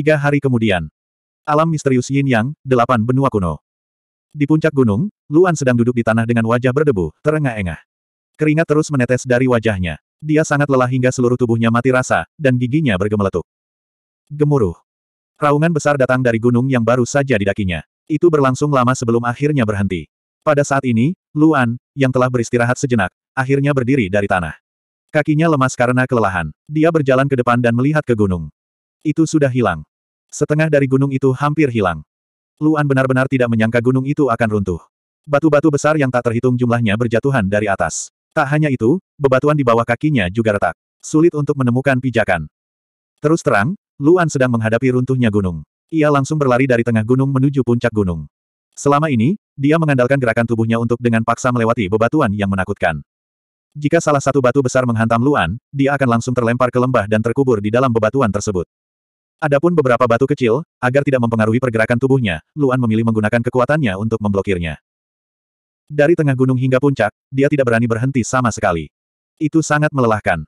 Tiga hari kemudian. Alam misterius Yin Yang, delapan benua kuno. Di puncak gunung, Luan sedang duduk di tanah dengan wajah berdebu, terengah-engah. Keringat terus menetes dari wajahnya. Dia sangat lelah hingga seluruh tubuhnya mati rasa, dan giginya bergemeletuk. Gemuruh. Raungan besar datang dari gunung yang baru saja didakinya. Itu berlangsung lama sebelum akhirnya berhenti. Pada saat ini, Luan, yang telah beristirahat sejenak, akhirnya berdiri dari tanah. Kakinya lemas karena kelelahan. Dia berjalan ke depan dan melihat ke gunung. Itu sudah hilang. Setengah dari gunung itu hampir hilang. Luan benar-benar tidak menyangka gunung itu akan runtuh. Batu-batu besar yang tak terhitung jumlahnya berjatuhan dari atas. Tak hanya itu, bebatuan di bawah kakinya juga retak. Sulit untuk menemukan pijakan. Terus terang, Luan sedang menghadapi runtuhnya gunung. Ia langsung berlari dari tengah gunung menuju puncak gunung. Selama ini, dia mengandalkan gerakan tubuhnya untuk dengan paksa melewati bebatuan yang menakutkan. Jika salah satu batu besar menghantam Luan, dia akan langsung terlempar ke lembah dan terkubur di dalam bebatuan tersebut. Adapun beberapa batu kecil, agar tidak mempengaruhi pergerakan tubuhnya, Luan memilih menggunakan kekuatannya untuk memblokirnya. Dari tengah gunung hingga puncak, dia tidak berani berhenti sama sekali. Itu sangat melelahkan.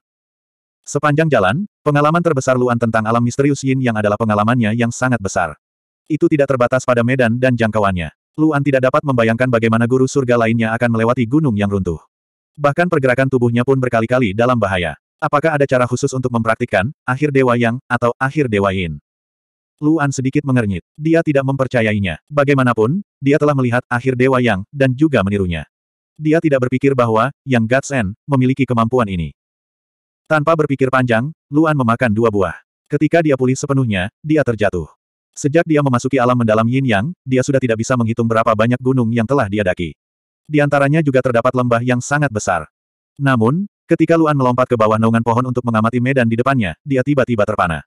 Sepanjang jalan, pengalaman terbesar Luan tentang alam misterius Yin yang adalah pengalamannya yang sangat besar. Itu tidak terbatas pada medan dan jangkauannya. Luan tidak dapat membayangkan bagaimana guru surga lainnya akan melewati gunung yang runtuh. Bahkan pergerakan tubuhnya pun berkali-kali dalam bahaya. Apakah ada cara khusus untuk mempraktikkan akhir Dewa Yang atau akhir Dewa Yin? Luan sedikit mengernyit. Dia tidak mempercayainya. Bagaimanapun, dia telah melihat akhir Dewa Yang dan juga menirunya. Dia tidak berpikir bahwa Yang Gatsen memiliki kemampuan ini. Tanpa berpikir panjang, Luan memakan dua buah. Ketika dia pulih sepenuhnya, dia terjatuh. Sejak dia memasuki alam mendalam Yin Yang, dia sudah tidak bisa menghitung berapa banyak gunung yang telah dia daki. Di antaranya juga terdapat lembah yang sangat besar. Namun, Ketika Luan melompat ke bawah naungan pohon untuk mengamati medan di depannya, dia tiba-tiba terpana.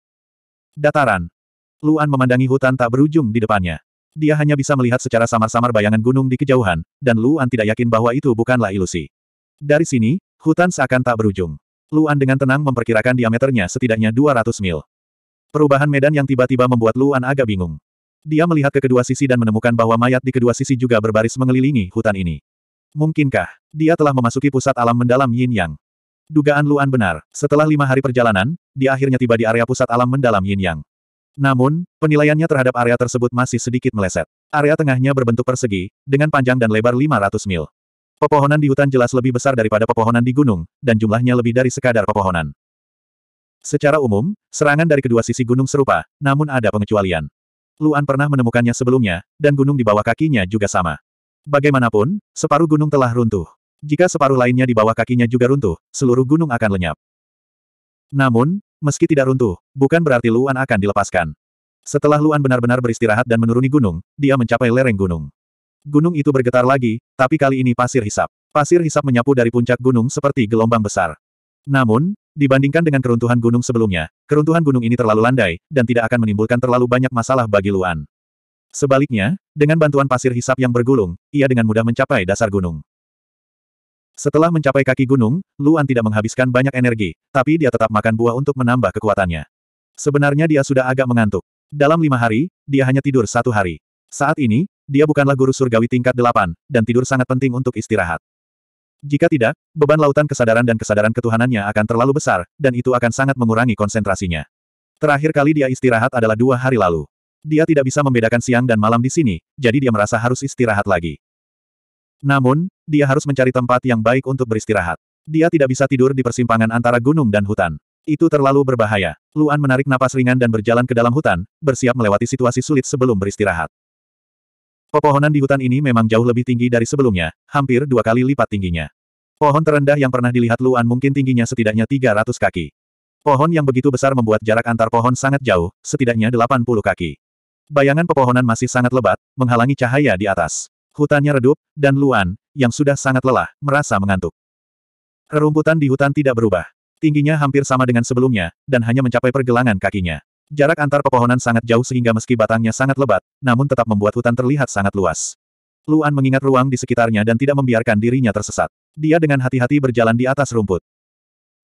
Dataran. Luan memandangi hutan tak berujung di depannya. Dia hanya bisa melihat secara samar-samar bayangan gunung di kejauhan, dan Luan tidak yakin bahwa itu bukanlah ilusi. Dari sini, hutan seakan tak berujung. Luan dengan tenang memperkirakan diameternya setidaknya 200 mil. Perubahan medan yang tiba-tiba membuat Luan agak bingung. Dia melihat ke kedua sisi dan menemukan bahwa mayat di kedua sisi juga berbaris mengelilingi hutan ini. Mungkinkah, dia telah memasuki pusat alam mendalam yin yang? Dugaan Luan benar, setelah lima hari perjalanan, dia akhirnya tiba di area pusat alam mendalam yin yang. Namun, penilaiannya terhadap area tersebut masih sedikit meleset. Area tengahnya berbentuk persegi, dengan panjang dan lebar 500 mil. Pepohonan di hutan jelas lebih besar daripada pepohonan di gunung, dan jumlahnya lebih dari sekadar pepohonan. Secara umum, serangan dari kedua sisi gunung serupa, namun ada pengecualian. Luan pernah menemukannya sebelumnya, dan gunung di bawah kakinya juga sama. Bagaimanapun, separuh gunung telah runtuh. Jika separuh lainnya di bawah kakinya juga runtuh, seluruh gunung akan lenyap. Namun, meski tidak runtuh, bukan berarti Luan akan dilepaskan. Setelah Luan benar-benar beristirahat dan menuruni gunung, dia mencapai lereng gunung. Gunung itu bergetar lagi, tapi kali ini pasir hisap. Pasir hisap menyapu dari puncak gunung seperti gelombang besar. Namun, dibandingkan dengan keruntuhan gunung sebelumnya, keruntuhan gunung ini terlalu landai, dan tidak akan menimbulkan terlalu banyak masalah bagi Luan. Sebaliknya, dengan bantuan pasir hisap yang bergulung, ia dengan mudah mencapai dasar gunung. Setelah mencapai kaki gunung, Luan tidak menghabiskan banyak energi, tapi dia tetap makan buah untuk menambah kekuatannya. Sebenarnya dia sudah agak mengantuk. Dalam lima hari, dia hanya tidur satu hari. Saat ini, dia bukanlah guru surgawi tingkat delapan, dan tidur sangat penting untuk istirahat. Jika tidak, beban lautan kesadaran dan kesadaran ketuhanannya akan terlalu besar, dan itu akan sangat mengurangi konsentrasinya. Terakhir kali dia istirahat adalah dua hari lalu. Dia tidak bisa membedakan siang dan malam di sini, jadi dia merasa harus istirahat lagi. Namun, dia harus mencari tempat yang baik untuk beristirahat. Dia tidak bisa tidur di persimpangan antara gunung dan hutan. Itu terlalu berbahaya. Luan menarik napas ringan dan berjalan ke dalam hutan, bersiap melewati situasi sulit sebelum beristirahat. Pepohonan di hutan ini memang jauh lebih tinggi dari sebelumnya, hampir dua kali lipat tingginya. Pohon terendah yang pernah dilihat Luan mungkin tingginya setidaknya 300 kaki. Pohon yang begitu besar membuat jarak antar pohon sangat jauh, setidaknya 80 kaki. Bayangan pepohonan masih sangat lebat, menghalangi cahaya di atas. Hutannya redup, dan Luan, yang sudah sangat lelah, merasa mengantuk. Rerumputan di hutan tidak berubah. Tingginya hampir sama dengan sebelumnya, dan hanya mencapai pergelangan kakinya. Jarak antar pepohonan sangat jauh sehingga meski batangnya sangat lebat, namun tetap membuat hutan terlihat sangat luas. Luan mengingat ruang di sekitarnya dan tidak membiarkan dirinya tersesat. Dia dengan hati-hati berjalan di atas rumput.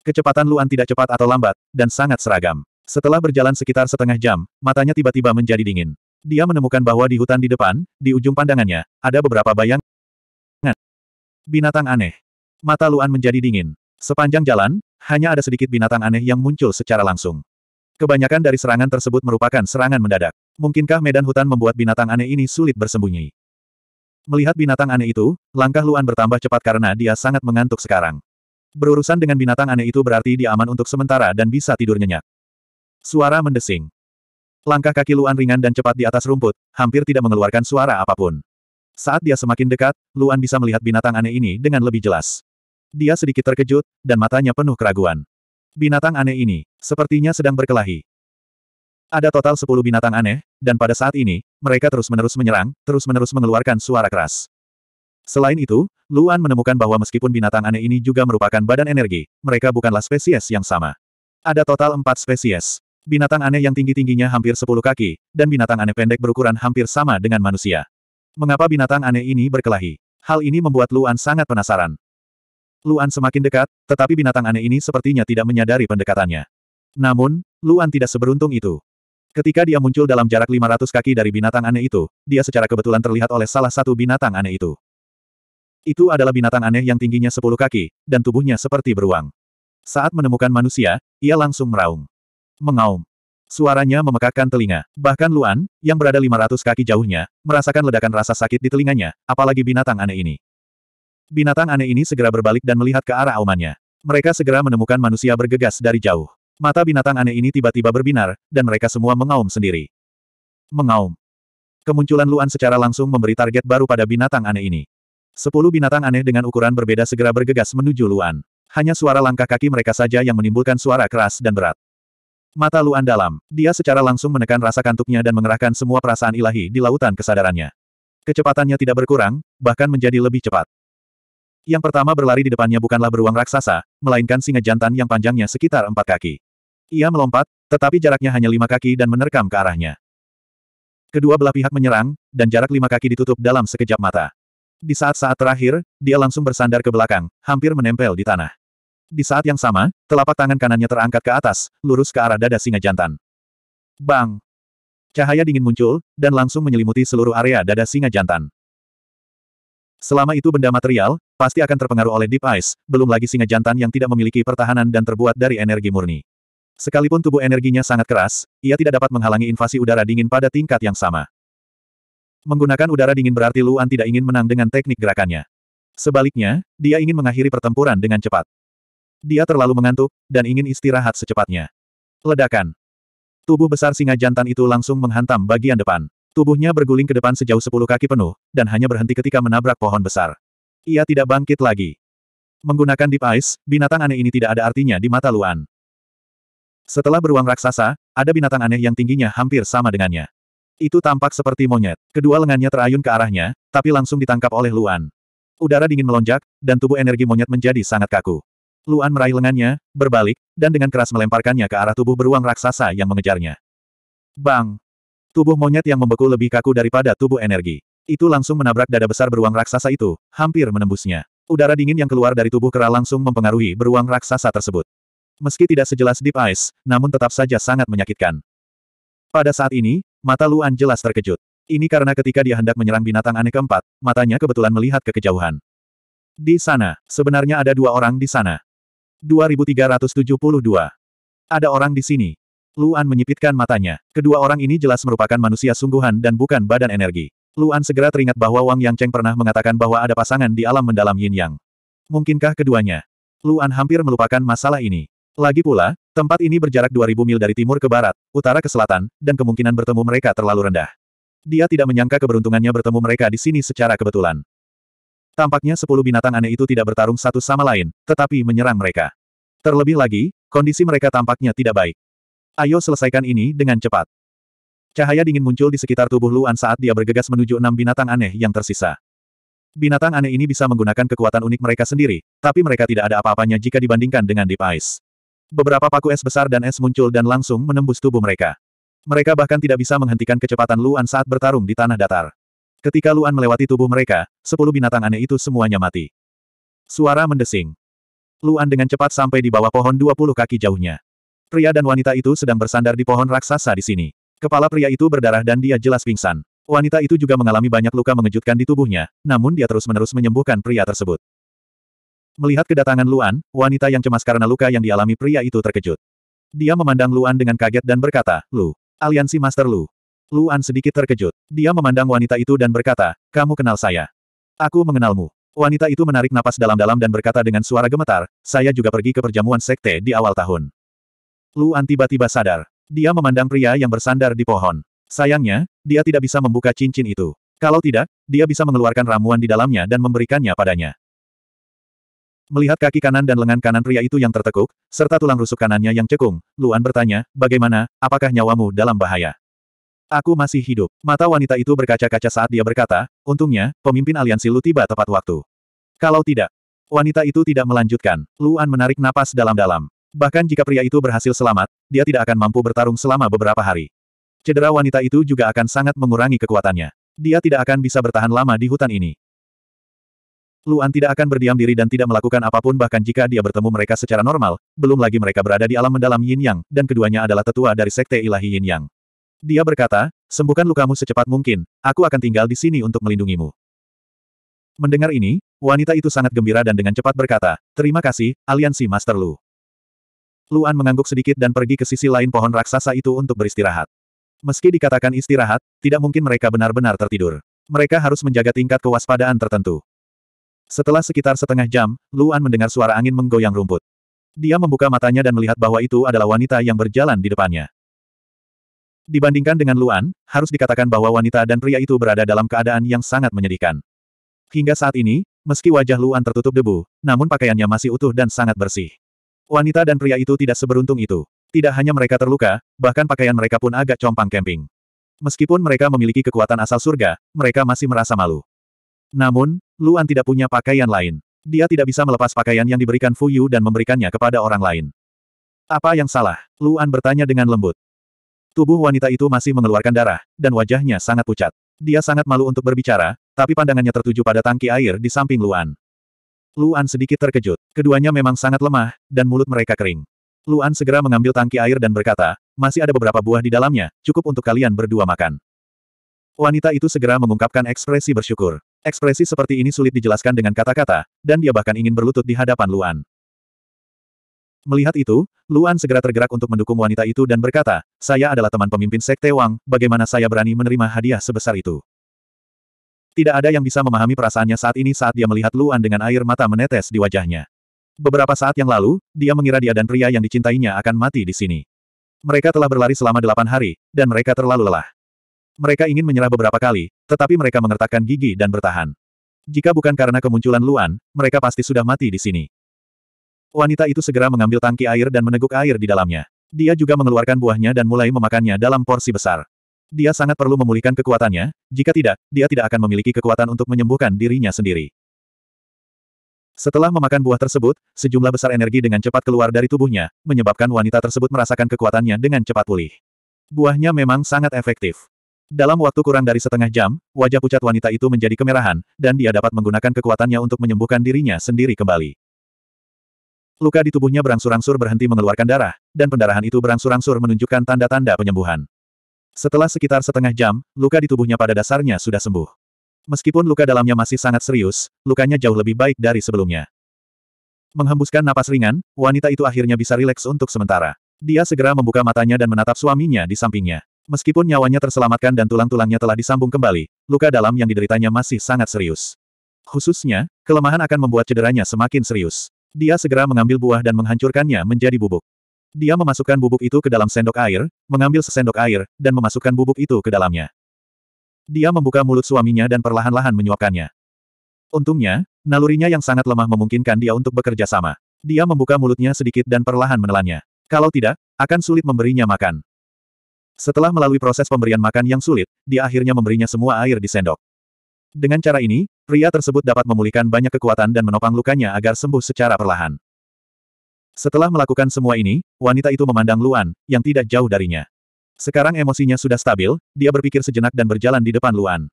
Kecepatan Luan tidak cepat atau lambat, dan sangat seragam. Setelah berjalan sekitar setengah jam, matanya tiba-tiba menjadi dingin. Dia menemukan bahwa di hutan di depan, di ujung pandangannya, ada beberapa bayangan. Binatang aneh. Mata Luan menjadi dingin. Sepanjang jalan, hanya ada sedikit binatang aneh yang muncul secara langsung. Kebanyakan dari serangan tersebut merupakan serangan mendadak. Mungkinkah medan hutan membuat binatang aneh ini sulit bersembunyi? Melihat binatang aneh itu, langkah Luan bertambah cepat karena dia sangat mengantuk sekarang. Berurusan dengan binatang aneh itu berarti dia aman untuk sementara dan bisa tidur nyenyak. Suara mendesing. Langkah kaki Luan ringan dan cepat di atas rumput, hampir tidak mengeluarkan suara apapun. Saat dia semakin dekat, Luan bisa melihat binatang aneh ini dengan lebih jelas. Dia sedikit terkejut, dan matanya penuh keraguan. Binatang aneh ini, sepertinya sedang berkelahi. Ada total sepuluh binatang aneh, dan pada saat ini, mereka terus-menerus menyerang, terus-menerus mengeluarkan suara keras. Selain itu, Luan menemukan bahwa meskipun binatang aneh ini juga merupakan badan energi, mereka bukanlah spesies yang sama. Ada total empat spesies. Binatang aneh yang tinggi-tingginya hampir 10 kaki, dan binatang aneh pendek berukuran hampir sama dengan manusia. Mengapa binatang aneh ini berkelahi? Hal ini membuat Luan sangat penasaran. Luan semakin dekat, tetapi binatang aneh ini sepertinya tidak menyadari pendekatannya. Namun, Luan tidak seberuntung itu. Ketika dia muncul dalam jarak 500 kaki dari binatang aneh itu, dia secara kebetulan terlihat oleh salah satu binatang aneh itu. Itu adalah binatang aneh yang tingginya 10 kaki, dan tubuhnya seperti beruang. Saat menemukan manusia, ia langsung meraung mengaum. Suaranya memekakkan telinga. Bahkan Luan, yang berada 500 kaki jauhnya, merasakan ledakan rasa sakit di telinganya, apalagi binatang aneh ini. Binatang aneh ini segera berbalik dan melihat ke arah aumannya. Mereka segera menemukan manusia bergegas dari jauh. Mata binatang aneh ini tiba-tiba berbinar, dan mereka semua mengaum sendiri. Mengaum. Kemunculan Luan secara langsung memberi target baru pada binatang aneh ini. Sepuluh binatang aneh dengan ukuran berbeda segera bergegas menuju Luan. Hanya suara langkah kaki mereka saja yang menimbulkan suara keras dan berat. Mata Luan dalam, dia secara langsung menekan rasa kantuknya dan mengerahkan semua perasaan ilahi di lautan kesadarannya. Kecepatannya tidak berkurang, bahkan menjadi lebih cepat. Yang pertama berlari di depannya bukanlah beruang raksasa, melainkan singa jantan yang panjangnya sekitar empat kaki. Ia melompat, tetapi jaraknya hanya lima kaki dan menerkam ke arahnya. Kedua belah pihak menyerang, dan jarak lima kaki ditutup dalam sekejap mata. Di saat-saat terakhir, dia langsung bersandar ke belakang, hampir menempel di tanah. Di saat yang sama, telapak tangan kanannya terangkat ke atas, lurus ke arah dada singa jantan. Bang! Cahaya dingin muncul, dan langsung menyelimuti seluruh area dada singa jantan. Selama itu benda material, pasti akan terpengaruh oleh Deep Ice, belum lagi singa jantan yang tidak memiliki pertahanan dan terbuat dari energi murni. Sekalipun tubuh energinya sangat keras, ia tidak dapat menghalangi invasi udara dingin pada tingkat yang sama. Menggunakan udara dingin berarti Luan tidak ingin menang dengan teknik gerakannya. Sebaliknya, dia ingin mengakhiri pertempuran dengan cepat. Dia terlalu mengantuk, dan ingin istirahat secepatnya. Ledakan. Tubuh besar singa jantan itu langsung menghantam bagian depan. Tubuhnya berguling ke depan sejauh sepuluh kaki penuh, dan hanya berhenti ketika menabrak pohon besar. Ia tidak bangkit lagi. Menggunakan deep ice, binatang aneh ini tidak ada artinya di mata Luan. Setelah beruang raksasa, ada binatang aneh yang tingginya hampir sama dengannya. Itu tampak seperti monyet. Kedua lengannya terayun ke arahnya, tapi langsung ditangkap oleh Luan. Udara dingin melonjak, dan tubuh energi monyet menjadi sangat kaku. Luan meraih lengannya, berbalik, dan dengan keras melemparkannya ke arah tubuh beruang raksasa yang mengejarnya. Bang! Tubuh monyet yang membeku lebih kaku daripada tubuh energi. Itu langsung menabrak dada besar beruang raksasa itu, hampir menembusnya. Udara dingin yang keluar dari tubuh kera langsung mempengaruhi beruang raksasa tersebut. Meski tidak sejelas Deep Ice, namun tetap saja sangat menyakitkan. Pada saat ini, mata Luan jelas terkejut. Ini karena ketika dia hendak menyerang binatang aneh keempat, matanya kebetulan melihat ke kejauhan. Di sana, sebenarnya ada dua orang di sana. 2372. Ada orang di sini. Luan menyipitkan matanya. Kedua orang ini jelas merupakan manusia sungguhan dan bukan badan energi. Luan segera teringat bahwa Wang Yang Cheng pernah mengatakan bahwa ada pasangan di alam mendalam Yin Yang. Mungkinkah keduanya? Luan hampir melupakan masalah ini. Lagi pula, tempat ini berjarak 2000 mil dari timur ke barat, utara ke selatan, dan kemungkinan bertemu mereka terlalu rendah. Dia tidak menyangka keberuntungannya bertemu mereka di sini secara kebetulan. Tampaknya sepuluh binatang aneh itu tidak bertarung satu sama lain, tetapi menyerang mereka. Terlebih lagi, kondisi mereka tampaknya tidak baik. Ayo selesaikan ini dengan cepat. Cahaya dingin muncul di sekitar tubuh Luan saat dia bergegas menuju enam binatang aneh yang tersisa. Binatang aneh ini bisa menggunakan kekuatan unik mereka sendiri, tapi mereka tidak ada apa-apanya jika dibandingkan dengan Deep Ice. Beberapa paku es besar dan es muncul dan langsung menembus tubuh mereka. Mereka bahkan tidak bisa menghentikan kecepatan Luan saat bertarung di tanah datar. Ketika Luan melewati tubuh mereka, sepuluh binatang aneh itu semuanya mati. Suara mendesing. Luan dengan cepat sampai di bawah pohon 20 kaki jauhnya. Pria dan wanita itu sedang bersandar di pohon raksasa di sini. Kepala pria itu berdarah dan dia jelas pingsan. Wanita itu juga mengalami banyak luka mengejutkan di tubuhnya, namun dia terus-menerus menyembuhkan pria tersebut. Melihat kedatangan Luan, wanita yang cemas karena luka yang dialami pria itu terkejut. Dia memandang Luan dengan kaget dan berkata, Lu, aliansi Master Lu, Luan sedikit terkejut. Dia memandang wanita itu dan berkata, kamu kenal saya. Aku mengenalmu. Wanita itu menarik napas dalam-dalam dan berkata dengan suara gemetar, saya juga pergi ke perjamuan sekte di awal tahun. Luan tiba-tiba sadar. Dia memandang pria yang bersandar di pohon. Sayangnya, dia tidak bisa membuka cincin itu. Kalau tidak, dia bisa mengeluarkan ramuan di dalamnya dan memberikannya padanya. Melihat kaki kanan dan lengan kanan pria itu yang tertekuk, serta tulang rusuk kanannya yang cekung, Luan bertanya, bagaimana, apakah nyawamu dalam bahaya? Aku masih hidup. Mata wanita itu berkaca-kaca saat dia berkata, untungnya, pemimpin aliansi Lu tiba tepat waktu. Kalau tidak, wanita itu tidak melanjutkan. Luan menarik napas dalam-dalam. Bahkan jika pria itu berhasil selamat, dia tidak akan mampu bertarung selama beberapa hari. Cedera wanita itu juga akan sangat mengurangi kekuatannya. Dia tidak akan bisa bertahan lama di hutan ini. Luan tidak akan berdiam diri dan tidak melakukan apapun bahkan jika dia bertemu mereka secara normal, belum lagi mereka berada di alam mendalam yin yang, dan keduanya adalah tetua dari sekte ilahi yin yang. Dia berkata, sembuhkan lukamu secepat mungkin, aku akan tinggal di sini untuk melindungimu. Mendengar ini, wanita itu sangat gembira dan dengan cepat berkata, terima kasih, aliansi Master Lu. Luan mengangguk sedikit dan pergi ke sisi lain pohon raksasa itu untuk beristirahat. Meski dikatakan istirahat, tidak mungkin mereka benar-benar tertidur. Mereka harus menjaga tingkat kewaspadaan tertentu. Setelah sekitar setengah jam, Luan mendengar suara angin menggoyang rumput. Dia membuka matanya dan melihat bahwa itu adalah wanita yang berjalan di depannya. Dibandingkan dengan Luan, harus dikatakan bahwa wanita dan pria itu berada dalam keadaan yang sangat menyedihkan. Hingga saat ini, meski wajah Luan tertutup debu, namun pakaiannya masih utuh dan sangat bersih. Wanita dan pria itu tidak seberuntung itu. Tidak hanya mereka terluka, bahkan pakaian mereka pun agak compang camping. Meskipun mereka memiliki kekuatan asal surga, mereka masih merasa malu. Namun, Luan tidak punya pakaian lain. Dia tidak bisa melepas pakaian yang diberikan Fuyu dan memberikannya kepada orang lain. Apa yang salah? Luan bertanya dengan lembut. Tubuh wanita itu masih mengeluarkan darah, dan wajahnya sangat pucat. Dia sangat malu untuk berbicara, tapi pandangannya tertuju pada tangki air di samping Luan. Luan sedikit terkejut. Keduanya memang sangat lemah, dan mulut mereka kering. Luan segera mengambil tangki air dan berkata, masih ada beberapa buah di dalamnya, cukup untuk kalian berdua makan. Wanita itu segera mengungkapkan ekspresi bersyukur. Ekspresi seperti ini sulit dijelaskan dengan kata-kata, dan dia bahkan ingin berlutut di hadapan Luan. Melihat itu, Luan segera tergerak untuk mendukung wanita itu dan berkata, saya adalah teman pemimpin Sekte Wang, bagaimana saya berani menerima hadiah sebesar itu? Tidak ada yang bisa memahami perasaannya saat ini saat dia melihat Luan dengan air mata menetes di wajahnya. Beberapa saat yang lalu, dia mengira dia dan pria yang dicintainya akan mati di sini. Mereka telah berlari selama delapan hari, dan mereka terlalu lelah. Mereka ingin menyerah beberapa kali, tetapi mereka mengertakkan gigi dan bertahan. Jika bukan karena kemunculan Luan, mereka pasti sudah mati di sini. Wanita itu segera mengambil tangki air dan meneguk air di dalamnya. Dia juga mengeluarkan buahnya dan mulai memakannya dalam porsi besar. Dia sangat perlu memulihkan kekuatannya, jika tidak, dia tidak akan memiliki kekuatan untuk menyembuhkan dirinya sendiri. Setelah memakan buah tersebut, sejumlah besar energi dengan cepat keluar dari tubuhnya, menyebabkan wanita tersebut merasakan kekuatannya dengan cepat pulih. Buahnya memang sangat efektif. Dalam waktu kurang dari setengah jam, wajah pucat wanita itu menjadi kemerahan, dan dia dapat menggunakan kekuatannya untuk menyembuhkan dirinya sendiri kembali. Luka di tubuhnya berangsur-angsur berhenti mengeluarkan darah, dan pendarahan itu berangsur-angsur menunjukkan tanda-tanda penyembuhan. Setelah sekitar setengah jam, luka di tubuhnya pada dasarnya sudah sembuh. Meskipun luka dalamnya masih sangat serius, lukanya jauh lebih baik dari sebelumnya. Menghembuskan napas ringan, wanita itu akhirnya bisa rileks untuk sementara. Dia segera membuka matanya dan menatap suaminya di sampingnya. Meskipun nyawanya terselamatkan dan tulang-tulangnya telah disambung kembali, luka dalam yang dideritanya masih sangat serius. Khususnya, kelemahan akan membuat cederanya semakin serius. Dia segera mengambil buah dan menghancurkannya menjadi bubuk. Dia memasukkan bubuk itu ke dalam sendok air, mengambil sesendok air, dan memasukkan bubuk itu ke dalamnya. Dia membuka mulut suaminya dan perlahan-lahan menyuapkannya. Untungnya, nalurinya yang sangat lemah memungkinkan dia untuk bekerja sama. Dia membuka mulutnya sedikit dan perlahan menelannya. Kalau tidak, akan sulit memberinya makan. Setelah melalui proses pemberian makan yang sulit, dia akhirnya memberinya semua air di sendok. Dengan cara ini, pria tersebut dapat memulihkan banyak kekuatan dan menopang lukanya agar sembuh secara perlahan. Setelah melakukan semua ini, wanita itu memandang Luan, yang tidak jauh darinya. Sekarang emosinya sudah stabil, dia berpikir sejenak dan berjalan di depan Luan.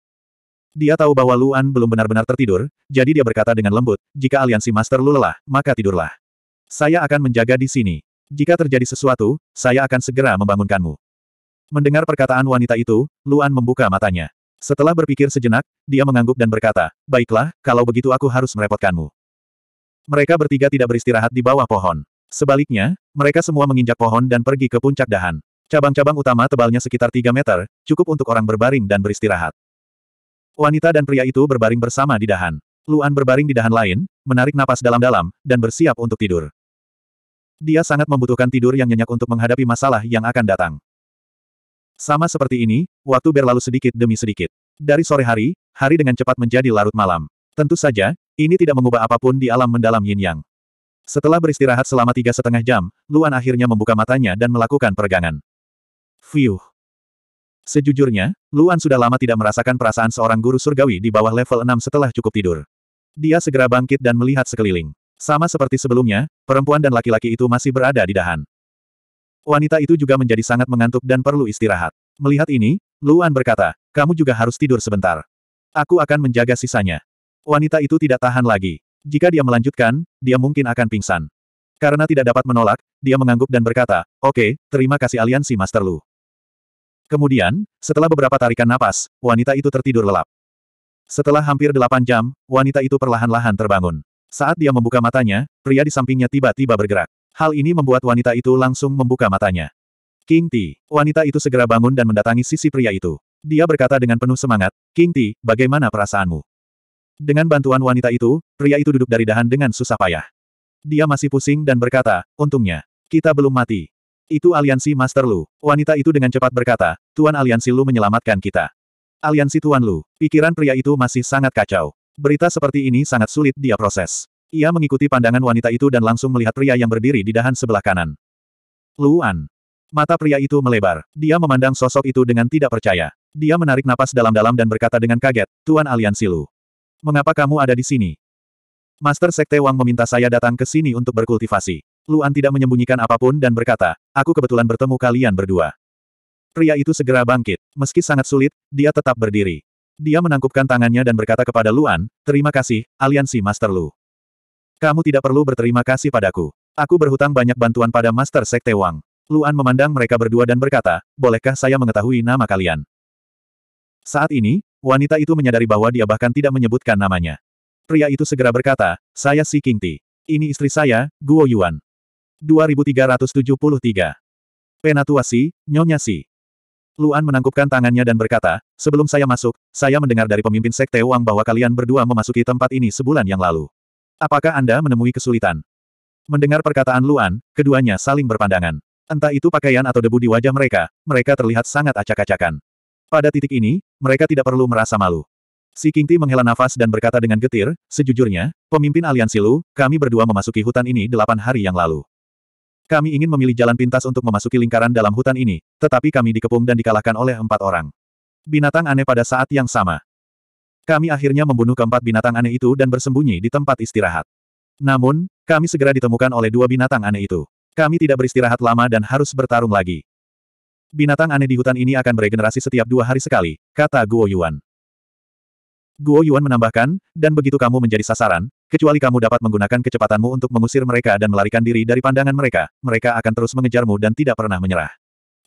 Dia tahu bahwa Luan belum benar-benar tertidur, jadi dia berkata dengan lembut, jika aliansi Master Lu lelah, maka tidurlah. Saya akan menjaga di sini. Jika terjadi sesuatu, saya akan segera membangunkanmu. Mendengar perkataan wanita itu, Luan membuka matanya. Setelah berpikir sejenak, dia mengangguk dan berkata, Baiklah, kalau begitu aku harus merepotkanmu. Mereka bertiga tidak beristirahat di bawah pohon. Sebaliknya, mereka semua menginjak pohon dan pergi ke puncak dahan. Cabang-cabang utama tebalnya sekitar 3 meter, cukup untuk orang berbaring dan beristirahat. Wanita dan pria itu berbaring bersama di dahan. Luan berbaring di dahan lain, menarik napas dalam-dalam, dan bersiap untuk tidur. Dia sangat membutuhkan tidur yang nyenyak untuk menghadapi masalah yang akan datang. Sama seperti ini, waktu berlalu sedikit demi sedikit. Dari sore hari, hari dengan cepat menjadi larut malam. Tentu saja, ini tidak mengubah apapun di alam mendalam yin yang. Setelah beristirahat selama tiga setengah jam, Luan akhirnya membuka matanya dan melakukan peregangan. Fiuh. Sejujurnya, Luan sudah lama tidak merasakan perasaan seorang guru surgawi di bawah level 6 setelah cukup tidur. Dia segera bangkit dan melihat sekeliling. Sama seperti sebelumnya, perempuan dan laki-laki itu masih berada di dahan. Wanita itu juga menjadi sangat mengantuk dan perlu istirahat. Melihat ini, Luan berkata, kamu juga harus tidur sebentar. Aku akan menjaga sisanya. Wanita itu tidak tahan lagi. Jika dia melanjutkan, dia mungkin akan pingsan. Karena tidak dapat menolak, dia mengangguk dan berkata, oke, okay, terima kasih aliansi Master Lu. Kemudian, setelah beberapa tarikan napas, wanita itu tertidur lelap. Setelah hampir delapan jam, wanita itu perlahan-lahan terbangun. Saat dia membuka matanya, pria di sampingnya tiba-tiba bergerak. Hal ini membuat wanita itu langsung membuka matanya. King Ti, wanita itu segera bangun dan mendatangi sisi pria itu. Dia berkata dengan penuh semangat, King Ti, bagaimana perasaanmu? Dengan bantuan wanita itu, pria itu duduk dari dahan dengan susah payah. Dia masih pusing dan berkata, untungnya, kita belum mati. Itu aliansi Master Lu. Wanita itu dengan cepat berkata, Tuan Aliansi Lu menyelamatkan kita. Aliansi Tuan Lu, pikiran pria itu masih sangat kacau. Berita seperti ini sangat sulit dia proses. Ia mengikuti pandangan wanita itu dan langsung melihat pria yang berdiri di dahan sebelah kanan. Luan. Mata pria itu melebar. Dia memandang sosok itu dengan tidak percaya. Dia menarik napas dalam-dalam dan berkata dengan kaget, Tuan Aliansi Lu. Mengapa kamu ada di sini? Master Sekte Wang meminta saya datang ke sini untuk berkultivasi. Luan tidak menyembunyikan apapun dan berkata, aku kebetulan bertemu kalian berdua. Pria itu segera bangkit. Meski sangat sulit, dia tetap berdiri. Dia menangkupkan tangannya dan berkata kepada Luan, terima kasih, aliansi Master Lu. Kamu tidak perlu berterima kasih padaku. Aku berhutang banyak bantuan pada Master Sekte Wang. Luan memandang mereka berdua dan berkata, bolehkah saya mengetahui nama kalian? Saat ini, wanita itu menyadari bahwa dia bahkan tidak menyebutkan namanya. Pria itu segera berkata, saya Si King Ti. Ini istri saya, Guo Yuan. 2373. Penatua Nyonya Si. Luan menangkupkan tangannya dan berkata, sebelum saya masuk, saya mendengar dari pemimpin Sekte Wang bahwa kalian berdua memasuki tempat ini sebulan yang lalu. Apakah Anda menemui kesulitan? Mendengar perkataan Luan, keduanya saling berpandangan. Entah itu pakaian atau debu di wajah mereka, mereka terlihat sangat acak-acakan. Pada titik ini, mereka tidak perlu merasa malu. Si Kingti menghela nafas dan berkata dengan getir, sejujurnya, pemimpin aliansi Lu, kami berdua memasuki hutan ini delapan hari yang lalu. Kami ingin memilih jalan pintas untuk memasuki lingkaran dalam hutan ini, tetapi kami dikepung dan dikalahkan oleh empat orang. Binatang aneh pada saat yang sama. Kami akhirnya membunuh keempat binatang aneh itu dan bersembunyi di tempat istirahat. Namun, kami segera ditemukan oleh dua binatang aneh itu. Kami tidak beristirahat lama dan harus bertarung lagi. Binatang aneh di hutan ini akan beregenerasi setiap dua hari sekali, kata Guo Yuan. Guo Yuan menambahkan, dan begitu kamu menjadi sasaran, kecuali kamu dapat menggunakan kecepatanmu untuk mengusir mereka dan melarikan diri dari pandangan mereka, mereka akan terus mengejarmu dan tidak pernah menyerah.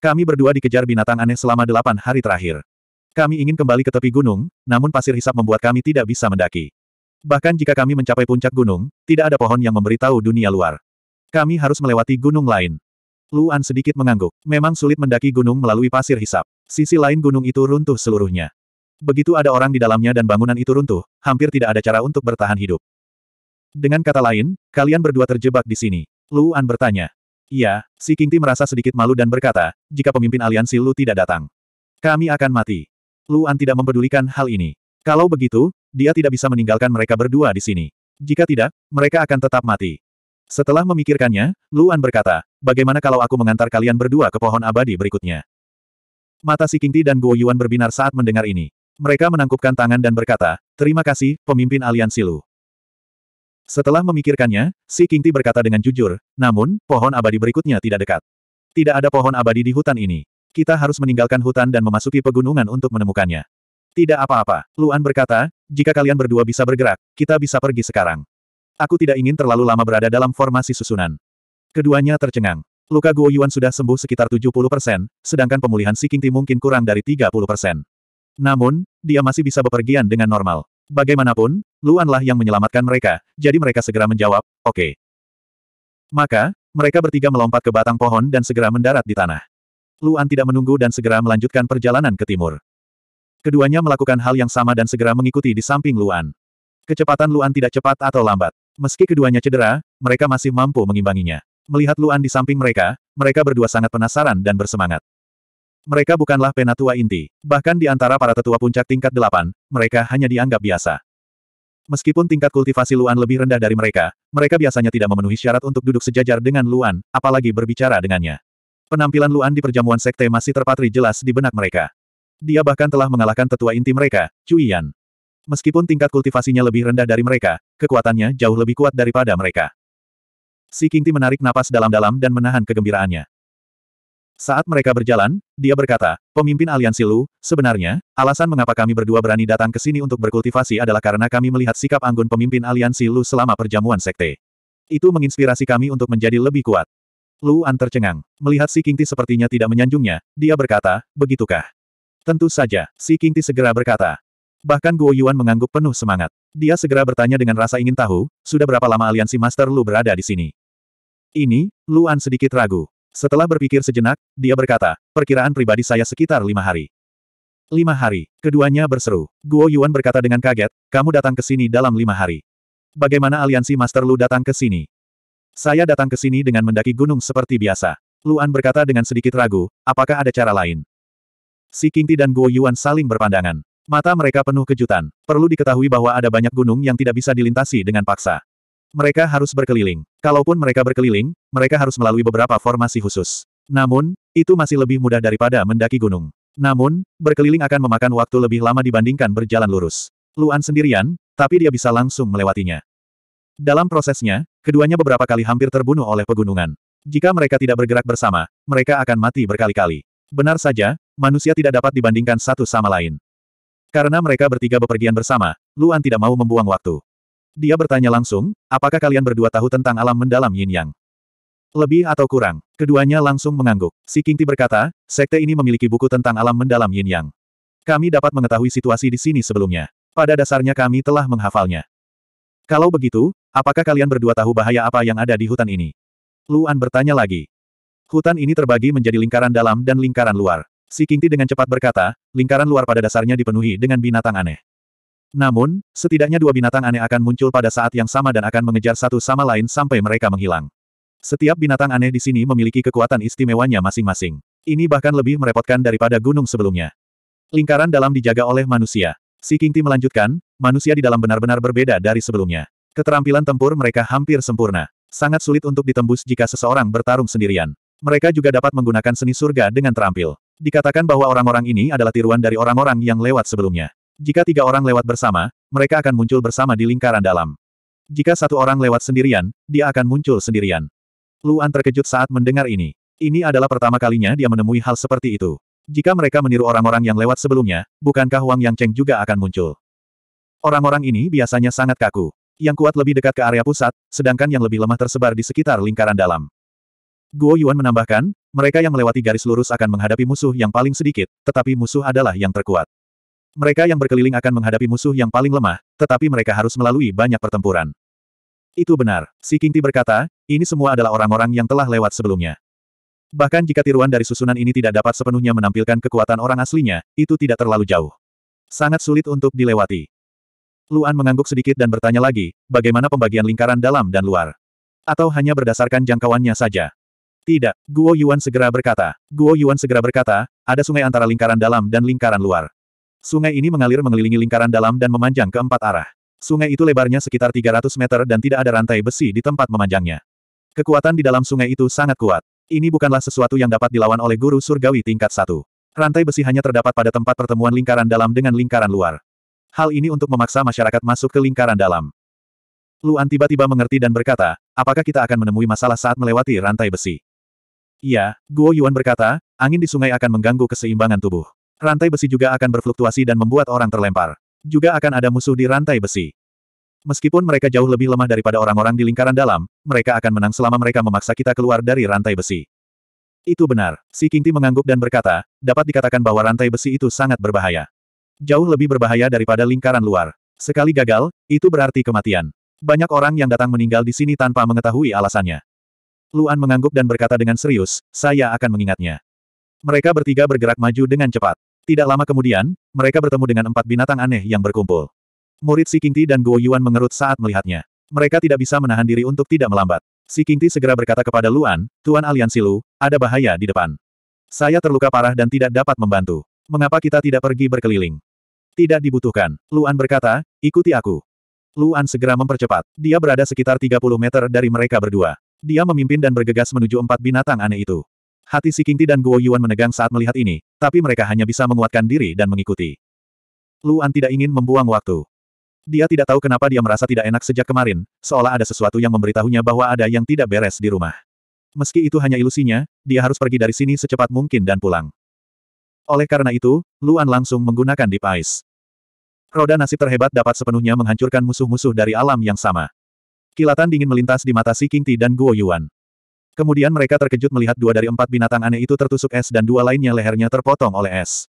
Kami berdua dikejar binatang aneh selama delapan hari terakhir. Kami ingin kembali ke tepi gunung, namun pasir hisap membuat kami tidak bisa mendaki. Bahkan jika kami mencapai puncak gunung, tidak ada pohon yang memberitahu dunia luar. Kami harus melewati gunung lain. Luan sedikit mengangguk. Memang sulit mendaki gunung melalui pasir hisap. Sisi lain gunung itu runtuh seluruhnya. Begitu ada orang di dalamnya dan bangunan itu runtuh, hampir tidak ada cara untuk bertahan hidup. Dengan kata lain, kalian berdua terjebak di sini. Luan bertanya. Iya, si Kingti merasa sedikit malu dan berkata, jika pemimpin aliansi Lu tidak datang. Kami akan mati. Luan tidak mempedulikan hal ini. Kalau begitu, dia tidak bisa meninggalkan mereka berdua di sini. Jika tidak, mereka akan tetap mati. Setelah memikirkannya, Luan berkata, bagaimana kalau aku mengantar kalian berdua ke pohon abadi berikutnya? Mata si Kingti dan Guo Yuan berbinar saat mendengar ini. Mereka menangkupkan tangan dan berkata, terima kasih, pemimpin aliansi Lu. Setelah memikirkannya, si Kingti berkata dengan jujur, namun, pohon abadi berikutnya tidak dekat. Tidak ada pohon abadi di hutan ini. Kita harus meninggalkan hutan dan memasuki pegunungan untuk menemukannya. Tidak apa-apa, Luan berkata, jika kalian berdua bisa bergerak, kita bisa pergi sekarang. Aku tidak ingin terlalu lama berada dalam formasi susunan. Keduanya tercengang. Luka Guo Yuan sudah sembuh sekitar 70%, sedangkan pemulihan si Qingti mungkin kurang dari 30%. Namun, dia masih bisa bepergian dengan normal. Bagaimanapun, Luanlah yang menyelamatkan mereka, jadi mereka segera menjawab, oke. Okay. Maka, mereka bertiga melompat ke batang pohon dan segera mendarat di tanah. Luan tidak menunggu dan segera melanjutkan perjalanan ke timur. Keduanya melakukan hal yang sama dan segera mengikuti di samping Luan. Kecepatan Luan tidak cepat atau lambat. Meski keduanya cedera, mereka masih mampu mengimbanginya. Melihat Luan di samping mereka, mereka berdua sangat penasaran dan bersemangat. Mereka bukanlah penatua inti. Bahkan di antara para tetua puncak tingkat delapan, mereka hanya dianggap biasa. Meskipun tingkat kultivasi Luan lebih rendah dari mereka, mereka biasanya tidak memenuhi syarat untuk duduk sejajar dengan Luan, apalagi berbicara dengannya. Penampilan Luan di perjamuan sekte masih terpatri jelas di benak mereka. Dia bahkan telah mengalahkan tetua inti mereka, Cui Yan. Meskipun tingkat kultivasinya lebih rendah dari mereka, kekuatannya jauh lebih kuat daripada mereka. Si King Ti menarik napas dalam-dalam dan menahan kegembiraannya. Saat mereka berjalan, dia berkata, pemimpin aliansi Lu, sebenarnya, alasan mengapa kami berdua berani datang ke sini untuk berkultivasi adalah karena kami melihat sikap anggun pemimpin aliansi Lu selama perjamuan sekte. Itu menginspirasi kami untuk menjadi lebih kuat. Luan tercengang. Melihat si Kingti sepertinya tidak menyanjungnya, dia berkata, begitukah? Tentu saja, si Kingti segera berkata. Bahkan Guo Yuan mengangguk penuh semangat. Dia segera bertanya dengan rasa ingin tahu, sudah berapa lama aliansi Master Lu berada di sini? Ini, Luan sedikit ragu. Setelah berpikir sejenak, dia berkata, perkiraan pribadi saya sekitar lima hari. Lima hari, keduanya berseru. Guo Yuan berkata dengan kaget, kamu datang ke sini dalam lima hari. Bagaimana aliansi Master Lu datang ke sini? Saya datang ke sini dengan mendaki gunung seperti biasa. Luan berkata dengan sedikit ragu, apakah ada cara lain? Si Kingti dan Guo Yuan saling berpandangan. Mata mereka penuh kejutan. Perlu diketahui bahwa ada banyak gunung yang tidak bisa dilintasi dengan paksa. Mereka harus berkeliling. Kalaupun mereka berkeliling, mereka harus melalui beberapa formasi khusus. Namun, itu masih lebih mudah daripada mendaki gunung. Namun, berkeliling akan memakan waktu lebih lama dibandingkan berjalan lurus. Luan sendirian, tapi dia bisa langsung melewatinya. Dalam prosesnya, keduanya beberapa kali hampir terbunuh oleh pegunungan. Jika mereka tidak bergerak bersama, mereka akan mati berkali-kali. Benar saja, manusia tidak dapat dibandingkan satu sama lain. Karena mereka bertiga bepergian bersama, Luan tidak mau membuang waktu. Dia bertanya langsung, apakah kalian berdua tahu tentang alam mendalam yin yang? Lebih atau kurang, keduanya langsung mengangguk. Si Kingti berkata, sekte ini memiliki buku tentang alam mendalam yin yang. Kami dapat mengetahui situasi di sini sebelumnya. Pada dasarnya kami telah menghafalnya. Kalau begitu, apakah kalian berdua tahu bahaya apa yang ada di hutan ini? Luan bertanya lagi. Hutan ini terbagi menjadi lingkaran dalam dan lingkaran luar. Si Kingti dengan cepat berkata, lingkaran luar pada dasarnya dipenuhi dengan binatang aneh. Namun, setidaknya dua binatang aneh akan muncul pada saat yang sama dan akan mengejar satu sama lain sampai mereka menghilang. Setiap binatang aneh di sini memiliki kekuatan istimewanya masing-masing. Ini bahkan lebih merepotkan daripada gunung sebelumnya. Lingkaran dalam dijaga oleh manusia. Si Kingti melanjutkan, manusia di dalam benar-benar berbeda dari sebelumnya. Keterampilan tempur mereka hampir sempurna. Sangat sulit untuk ditembus jika seseorang bertarung sendirian. Mereka juga dapat menggunakan seni surga dengan terampil. Dikatakan bahwa orang-orang ini adalah tiruan dari orang-orang yang lewat sebelumnya. Jika tiga orang lewat bersama, mereka akan muncul bersama di lingkaran dalam. Jika satu orang lewat sendirian, dia akan muncul sendirian. Luan terkejut saat mendengar ini. Ini adalah pertama kalinya dia menemui hal seperti itu. Jika mereka meniru orang-orang yang lewat sebelumnya, bukankah Wang Yang Cheng juga akan muncul? Orang-orang ini biasanya sangat kaku. Yang kuat lebih dekat ke area pusat, sedangkan yang lebih lemah tersebar di sekitar lingkaran dalam. Guo Yuan menambahkan, mereka yang melewati garis lurus akan menghadapi musuh yang paling sedikit, tetapi musuh adalah yang terkuat. Mereka yang berkeliling akan menghadapi musuh yang paling lemah, tetapi mereka harus melalui banyak pertempuran. Itu benar, si Qingti berkata, ini semua adalah orang-orang yang telah lewat sebelumnya. Bahkan jika tiruan dari susunan ini tidak dapat sepenuhnya menampilkan kekuatan orang aslinya, itu tidak terlalu jauh. Sangat sulit untuk dilewati. Luan mengangguk sedikit dan bertanya lagi, bagaimana pembagian lingkaran dalam dan luar? Atau hanya berdasarkan jangkauannya saja? Tidak, Guo Yuan segera berkata. Guo Yuan segera berkata, ada sungai antara lingkaran dalam dan lingkaran luar. Sungai ini mengalir mengelilingi lingkaran dalam dan memanjang ke empat arah. Sungai itu lebarnya sekitar 300 meter dan tidak ada rantai besi di tempat memanjangnya. Kekuatan di dalam sungai itu sangat kuat. Ini bukanlah sesuatu yang dapat dilawan oleh guru surgawi tingkat satu. Rantai besi hanya terdapat pada tempat pertemuan lingkaran dalam dengan lingkaran luar. Hal ini untuk memaksa masyarakat masuk ke lingkaran dalam. Luan tiba-tiba mengerti dan berkata, apakah kita akan menemui masalah saat melewati rantai besi? Iya, Guo Yuan berkata, angin di sungai akan mengganggu keseimbangan tubuh. Rantai besi juga akan berfluktuasi dan membuat orang terlempar. Juga akan ada musuh di rantai besi. Meskipun mereka jauh lebih lemah daripada orang-orang di lingkaran dalam, mereka akan menang selama mereka memaksa kita keluar dari rantai besi. Itu benar, si Kingti mengangguk dan berkata, dapat dikatakan bahwa rantai besi itu sangat berbahaya. Jauh lebih berbahaya daripada lingkaran luar. Sekali gagal, itu berarti kematian. Banyak orang yang datang meninggal di sini tanpa mengetahui alasannya. Luan mengangguk dan berkata dengan serius, saya akan mengingatnya. Mereka bertiga bergerak maju dengan cepat. Tidak lama kemudian, mereka bertemu dengan empat binatang aneh yang berkumpul. Murid Si Kingti dan Guo Yuan mengerut saat melihatnya. Mereka tidak bisa menahan diri untuk tidak melambat. Si Kingti segera berkata kepada Luan, Tuan Aliansi Lu, ada bahaya di depan. Saya terluka parah dan tidak dapat membantu. Mengapa kita tidak pergi berkeliling? Tidak dibutuhkan. Luan berkata, ikuti aku. Luan segera mempercepat. Dia berada sekitar 30 meter dari mereka berdua. Dia memimpin dan bergegas menuju empat binatang aneh itu. Hati Si Kingti dan Guo Yuan menegang saat melihat ini, tapi mereka hanya bisa menguatkan diri dan mengikuti. Luan tidak ingin membuang waktu. Dia tidak tahu kenapa dia merasa tidak enak sejak kemarin, seolah ada sesuatu yang memberitahunya bahwa ada yang tidak beres di rumah. Meski itu hanya ilusinya, dia harus pergi dari sini secepat mungkin dan pulang. Oleh karena itu, Luan langsung menggunakan Deep Ice. Roda nasib terhebat dapat sepenuhnya menghancurkan musuh-musuh dari alam yang sama. Kilatan dingin melintas di mata si King Ti dan Guo Yuan. Kemudian mereka terkejut melihat dua dari empat binatang aneh itu tertusuk es dan dua lainnya lehernya terpotong oleh es.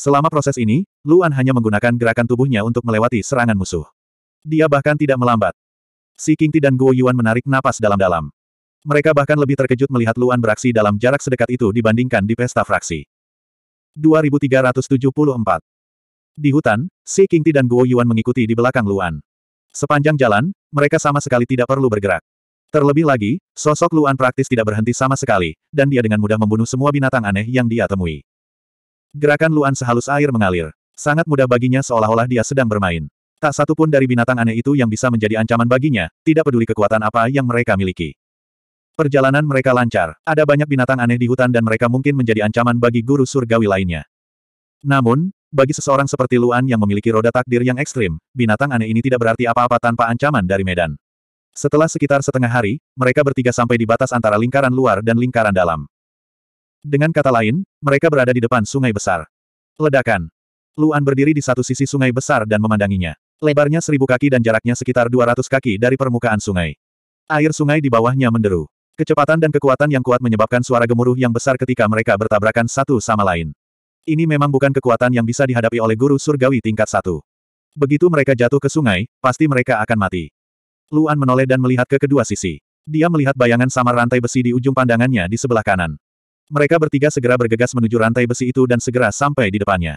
Selama proses ini, Luan hanya menggunakan gerakan tubuhnya untuk melewati serangan musuh. Dia bahkan tidak melambat. Si Qingti dan Guo Yuan menarik napas dalam-dalam. Mereka bahkan lebih terkejut melihat Luan beraksi dalam jarak sedekat itu dibandingkan di pesta fraksi. 2374 Di hutan, Si Qingti dan Guo Yuan mengikuti di belakang Luan. Sepanjang jalan, mereka sama sekali tidak perlu bergerak. Terlebih lagi, sosok Luan praktis tidak berhenti sama sekali, dan dia dengan mudah membunuh semua binatang aneh yang dia temui. Gerakan Luan sehalus air mengalir. Sangat mudah baginya seolah-olah dia sedang bermain. Tak satu pun dari binatang aneh itu yang bisa menjadi ancaman baginya, tidak peduli kekuatan apa yang mereka miliki. Perjalanan mereka lancar, ada banyak binatang aneh di hutan dan mereka mungkin menjadi ancaman bagi guru surgawi lainnya. Namun, bagi seseorang seperti Luan yang memiliki roda takdir yang ekstrim, binatang aneh ini tidak berarti apa-apa tanpa ancaman dari medan. Setelah sekitar setengah hari, mereka bertiga sampai di batas antara lingkaran luar dan lingkaran dalam. Dengan kata lain, mereka berada di depan sungai besar. Ledakan. Luan berdiri di satu sisi sungai besar dan memandanginya. Lebarnya seribu kaki dan jaraknya sekitar 200 kaki dari permukaan sungai. Air sungai di bawahnya menderu. Kecepatan dan kekuatan yang kuat menyebabkan suara gemuruh yang besar ketika mereka bertabrakan satu sama lain. Ini memang bukan kekuatan yang bisa dihadapi oleh guru surgawi tingkat satu. Begitu mereka jatuh ke sungai, pasti mereka akan mati. Luan menoleh dan melihat ke kedua sisi. Dia melihat bayangan samar rantai besi di ujung pandangannya di sebelah kanan. Mereka bertiga segera bergegas menuju rantai besi itu dan segera sampai di depannya.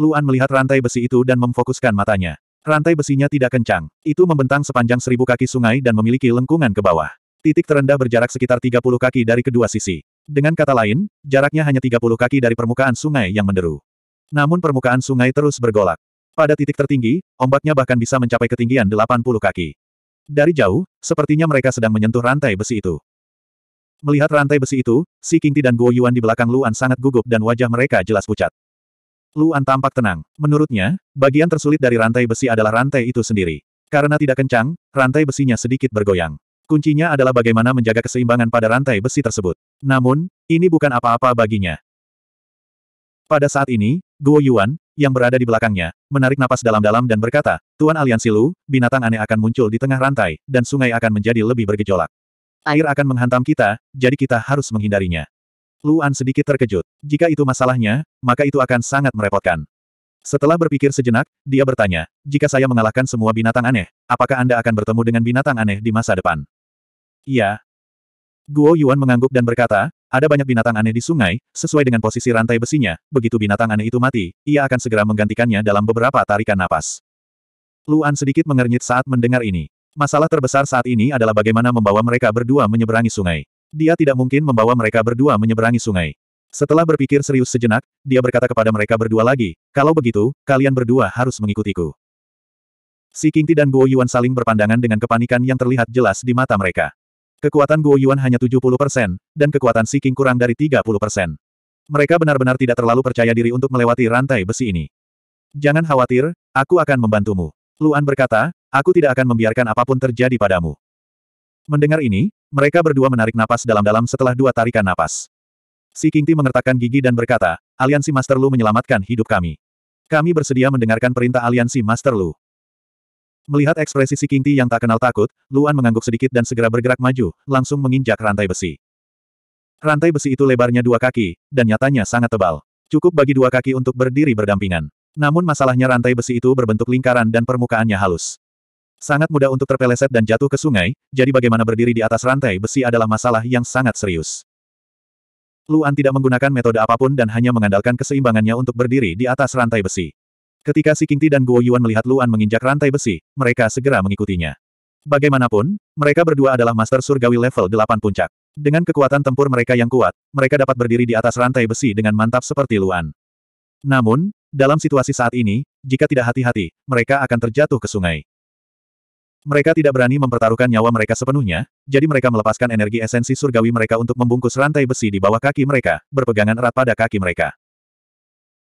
Luan melihat rantai besi itu dan memfokuskan matanya. Rantai besinya tidak kencang. Itu membentang sepanjang seribu kaki sungai dan memiliki lengkungan ke bawah. Titik terendah berjarak sekitar 30 kaki dari kedua sisi. Dengan kata lain, jaraknya hanya 30 kaki dari permukaan sungai yang menderu. Namun permukaan sungai terus bergolak. Pada titik tertinggi, ombaknya bahkan bisa mencapai ketinggian 80 kaki. Dari jauh, sepertinya mereka sedang menyentuh rantai besi itu. Melihat rantai besi itu, si Kingti dan Guo Yuan di belakang Luan sangat gugup dan wajah mereka jelas pucat. Luan tampak tenang. Menurutnya, bagian tersulit dari rantai besi adalah rantai itu sendiri. Karena tidak kencang, rantai besinya sedikit bergoyang. Kuncinya adalah bagaimana menjaga keseimbangan pada rantai besi tersebut. Namun, ini bukan apa-apa baginya. Pada saat ini, Guo Yuan, yang berada di belakangnya, menarik napas dalam-dalam dan berkata, Tuan Aliansi Lu, binatang aneh akan muncul di tengah rantai, dan sungai akan menjadi lebih bergejolak. Air akan menghantam kita, jadi kita harus menghindarinya. Luan sedikit terkejut. Jika itu masalahnya, maka itu akan sangat merepotkan. Setelah berpikir sejenak, dia bertanya, jika saya mengalahkan semua binatang aneh, apakah Anda akan bertemu dengan binatang aneh di masa depan? Iya. Guo Yuan mengangguk dan berkata, ada banyak binatang aneh di sungai, sesuai dengan posisi rantai besinya, begitu binatang aneh itu mati, ia akan segera menggantikannya dalam beberapa tarikan napas. Luan sedikit mengernyit saat mendengar ini. Masalah terbesar saat ini adalah bagaimana membawa mereka berdua menyeberangi sungai. Dia tidak mungkin membawa mereka berdua menyeberangi sungai. Setelah berpikir serius sejenak, dia berkata kepada mereka berdua lagi, kalau begitu, kalian berdua harus mengikutiku. Si Kingti dan Guo Yuan saling berpandangan dengan kepanikan yang terlihat jelas di mata mereka. Kekuatan Guo Yuan hanya 70%, dan kekuatan Si King kurang dari 30%. Mereka benar-benar tidak terlalu percaya diri untuk melewati rantai besi ini. Jangan khawatir, aku akan membantumu. Luan berkata, Aku tidak akan membiarkan apapun terjadi padamu. Mendengar ini, mereka berdua menarik napas dalam-dalam setelah dua tarikan napas. Si Kingti mengertakkan gigi dan berkata, Aliansi Master Lu menyelamatkan hidup kami. Kami bersedia mendengarkan perintah Aliansi Master Lu. Melihat ekspresi si Kingti yang tak kenal takut, Luan mengangguk sedikit dan segera bergerak maju, langsung menginjak rantai besi. Rantai besi itu lebarnya dua kaki, dan nyatanya sangat tebal. Cukup bagi dua kaki untuk berdiri berdampingan. Namun masalahnya rantai besi itu berbentuk lingkaran dan permukaannya halus. Sangat mudah untuk terpeleset dan jatuh ke sungai, jadi bagaimana berdiri di atas rantai besi adalah masalah yang sangat serius. Luan tidak menggunakan metode apapun dan hanya mengandalkan keseimbangannya untuk berdiri di atas rantai besi. Ketika Si Kingti dan Guo Yuan melihat Luan menginjak rantai besi, mereka segera mengikutinya. Bagaimanapun, mereka berdua adalah master surgawi level 8 puncak. Dengan kekuatan tempur mereka yang kuat, mereka dapat berdiri di atas rantai besi dengan mantap seperti Luan. Namun, dalam situasi saat ini, jika tidak hati-hati, mereka akan terjatuh ke sungai. Mereka tidak berani mempertaruhkan nyawa mereka sepenuhnya, jadi mereka melepaskan energi esensi surgawi mereka untuk membungkus rantai besi di bawah kaki mereka, berpegangan erat pada kaki mereka.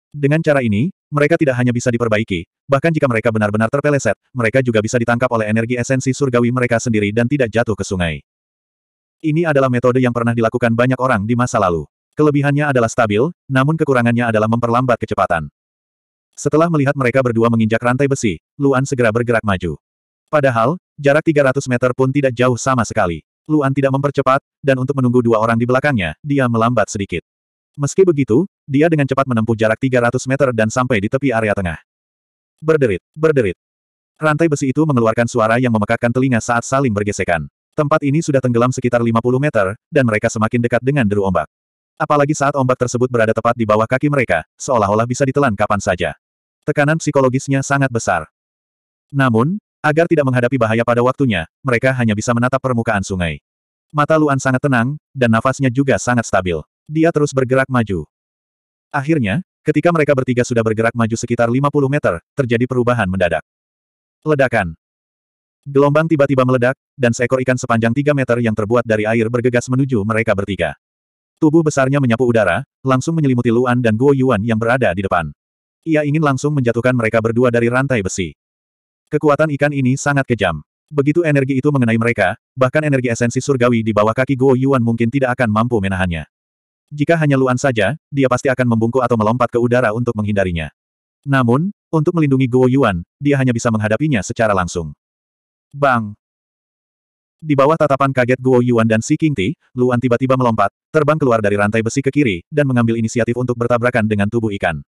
Dengan cara ini, mereka tidak hanya bisa diperbaiki, bahkan jika mereka benar-benar terpeleset, mereka juga bisa ditangkap oleh energi esensi surgawi mereka sendiri dan tidak jatuh ke sungai. Ini adalah metode yang pernah dilakukan banyak orang di masa lalu. Kelebihannya adalah stabil, namun kekurangannya adalah memperlambat kecepatan. Setelah melihat mereka berdua menginjak rantai besi, Luan segera bergerak maju. Padahal, jarak 300 meter pun tidak jauh sama sekali. Luan tidak mempercepat, dan untuk menunggu dua orang di belakangnya, dia melambat sedikit. Meski begitu, dia dengan cepat menempuh jarak 300 meter dan sampai di tepi area tengah. Berderit, berderit. Rantai besi itu mengeluarkan suara yang memekakkan telinga saat saling bergesekan. Tempat ini sudah tenggelam sekitar 50 meter, dan mereka semakin dekat dengan deru ombak. Apalagi saat ombak tersebut berada tepat di bawah kaki mereka, seolah-olah bisa ditelan kapan saja. Tekanan psikologisnya sangat besar. Namun, Agar tidak menghadapi bahaya pada waktunya, mereka hanya bisa menatap permukaan sungai. Mata Luan sangat tenang, dan nafasnya juga sangat stabil. Dia terus bergerak maju. Akhirnya, ketika mereka bertiga sudah bergerak maju sekitar 50 meter, terjadi perubahan mendadak. Ledakan. Gelombang tiba-tiba meledak, dan seekor ikan sepanjang 3 meter yang terbuat dari air bergegas menuju mereka bertiga. Tubuh besarnya menyapu udara, langsung menyelimuti Luan dan Guo Yuan yang berada di depan. Ia ingin langsung menjatuhkan mereka berdua dari rantai besi. Kekuatan ikan ini sangat kejam. Begitu energi itu mengenai mereka, bahkan energi esensi surgawi di bawah kaki Guo Yuan mungkin tidak akan mampu menahannya. Jika hanya Luan saja, dia pasti akan membungkuk atau melompat ke udara untuk menghindarinya. Namun, untuk melindungi Guo Yuan, dia hanya bisa menghadapinya secara langsung. Bang! Di bawah tatapan kaget Guo Yuan dan Si Qingti, Luan tiba-tiba melompat, terbang keluar dari rantai besi ke kiri, dan mengambil inisiatif untuk bertabrakan dengan tubuh ikan.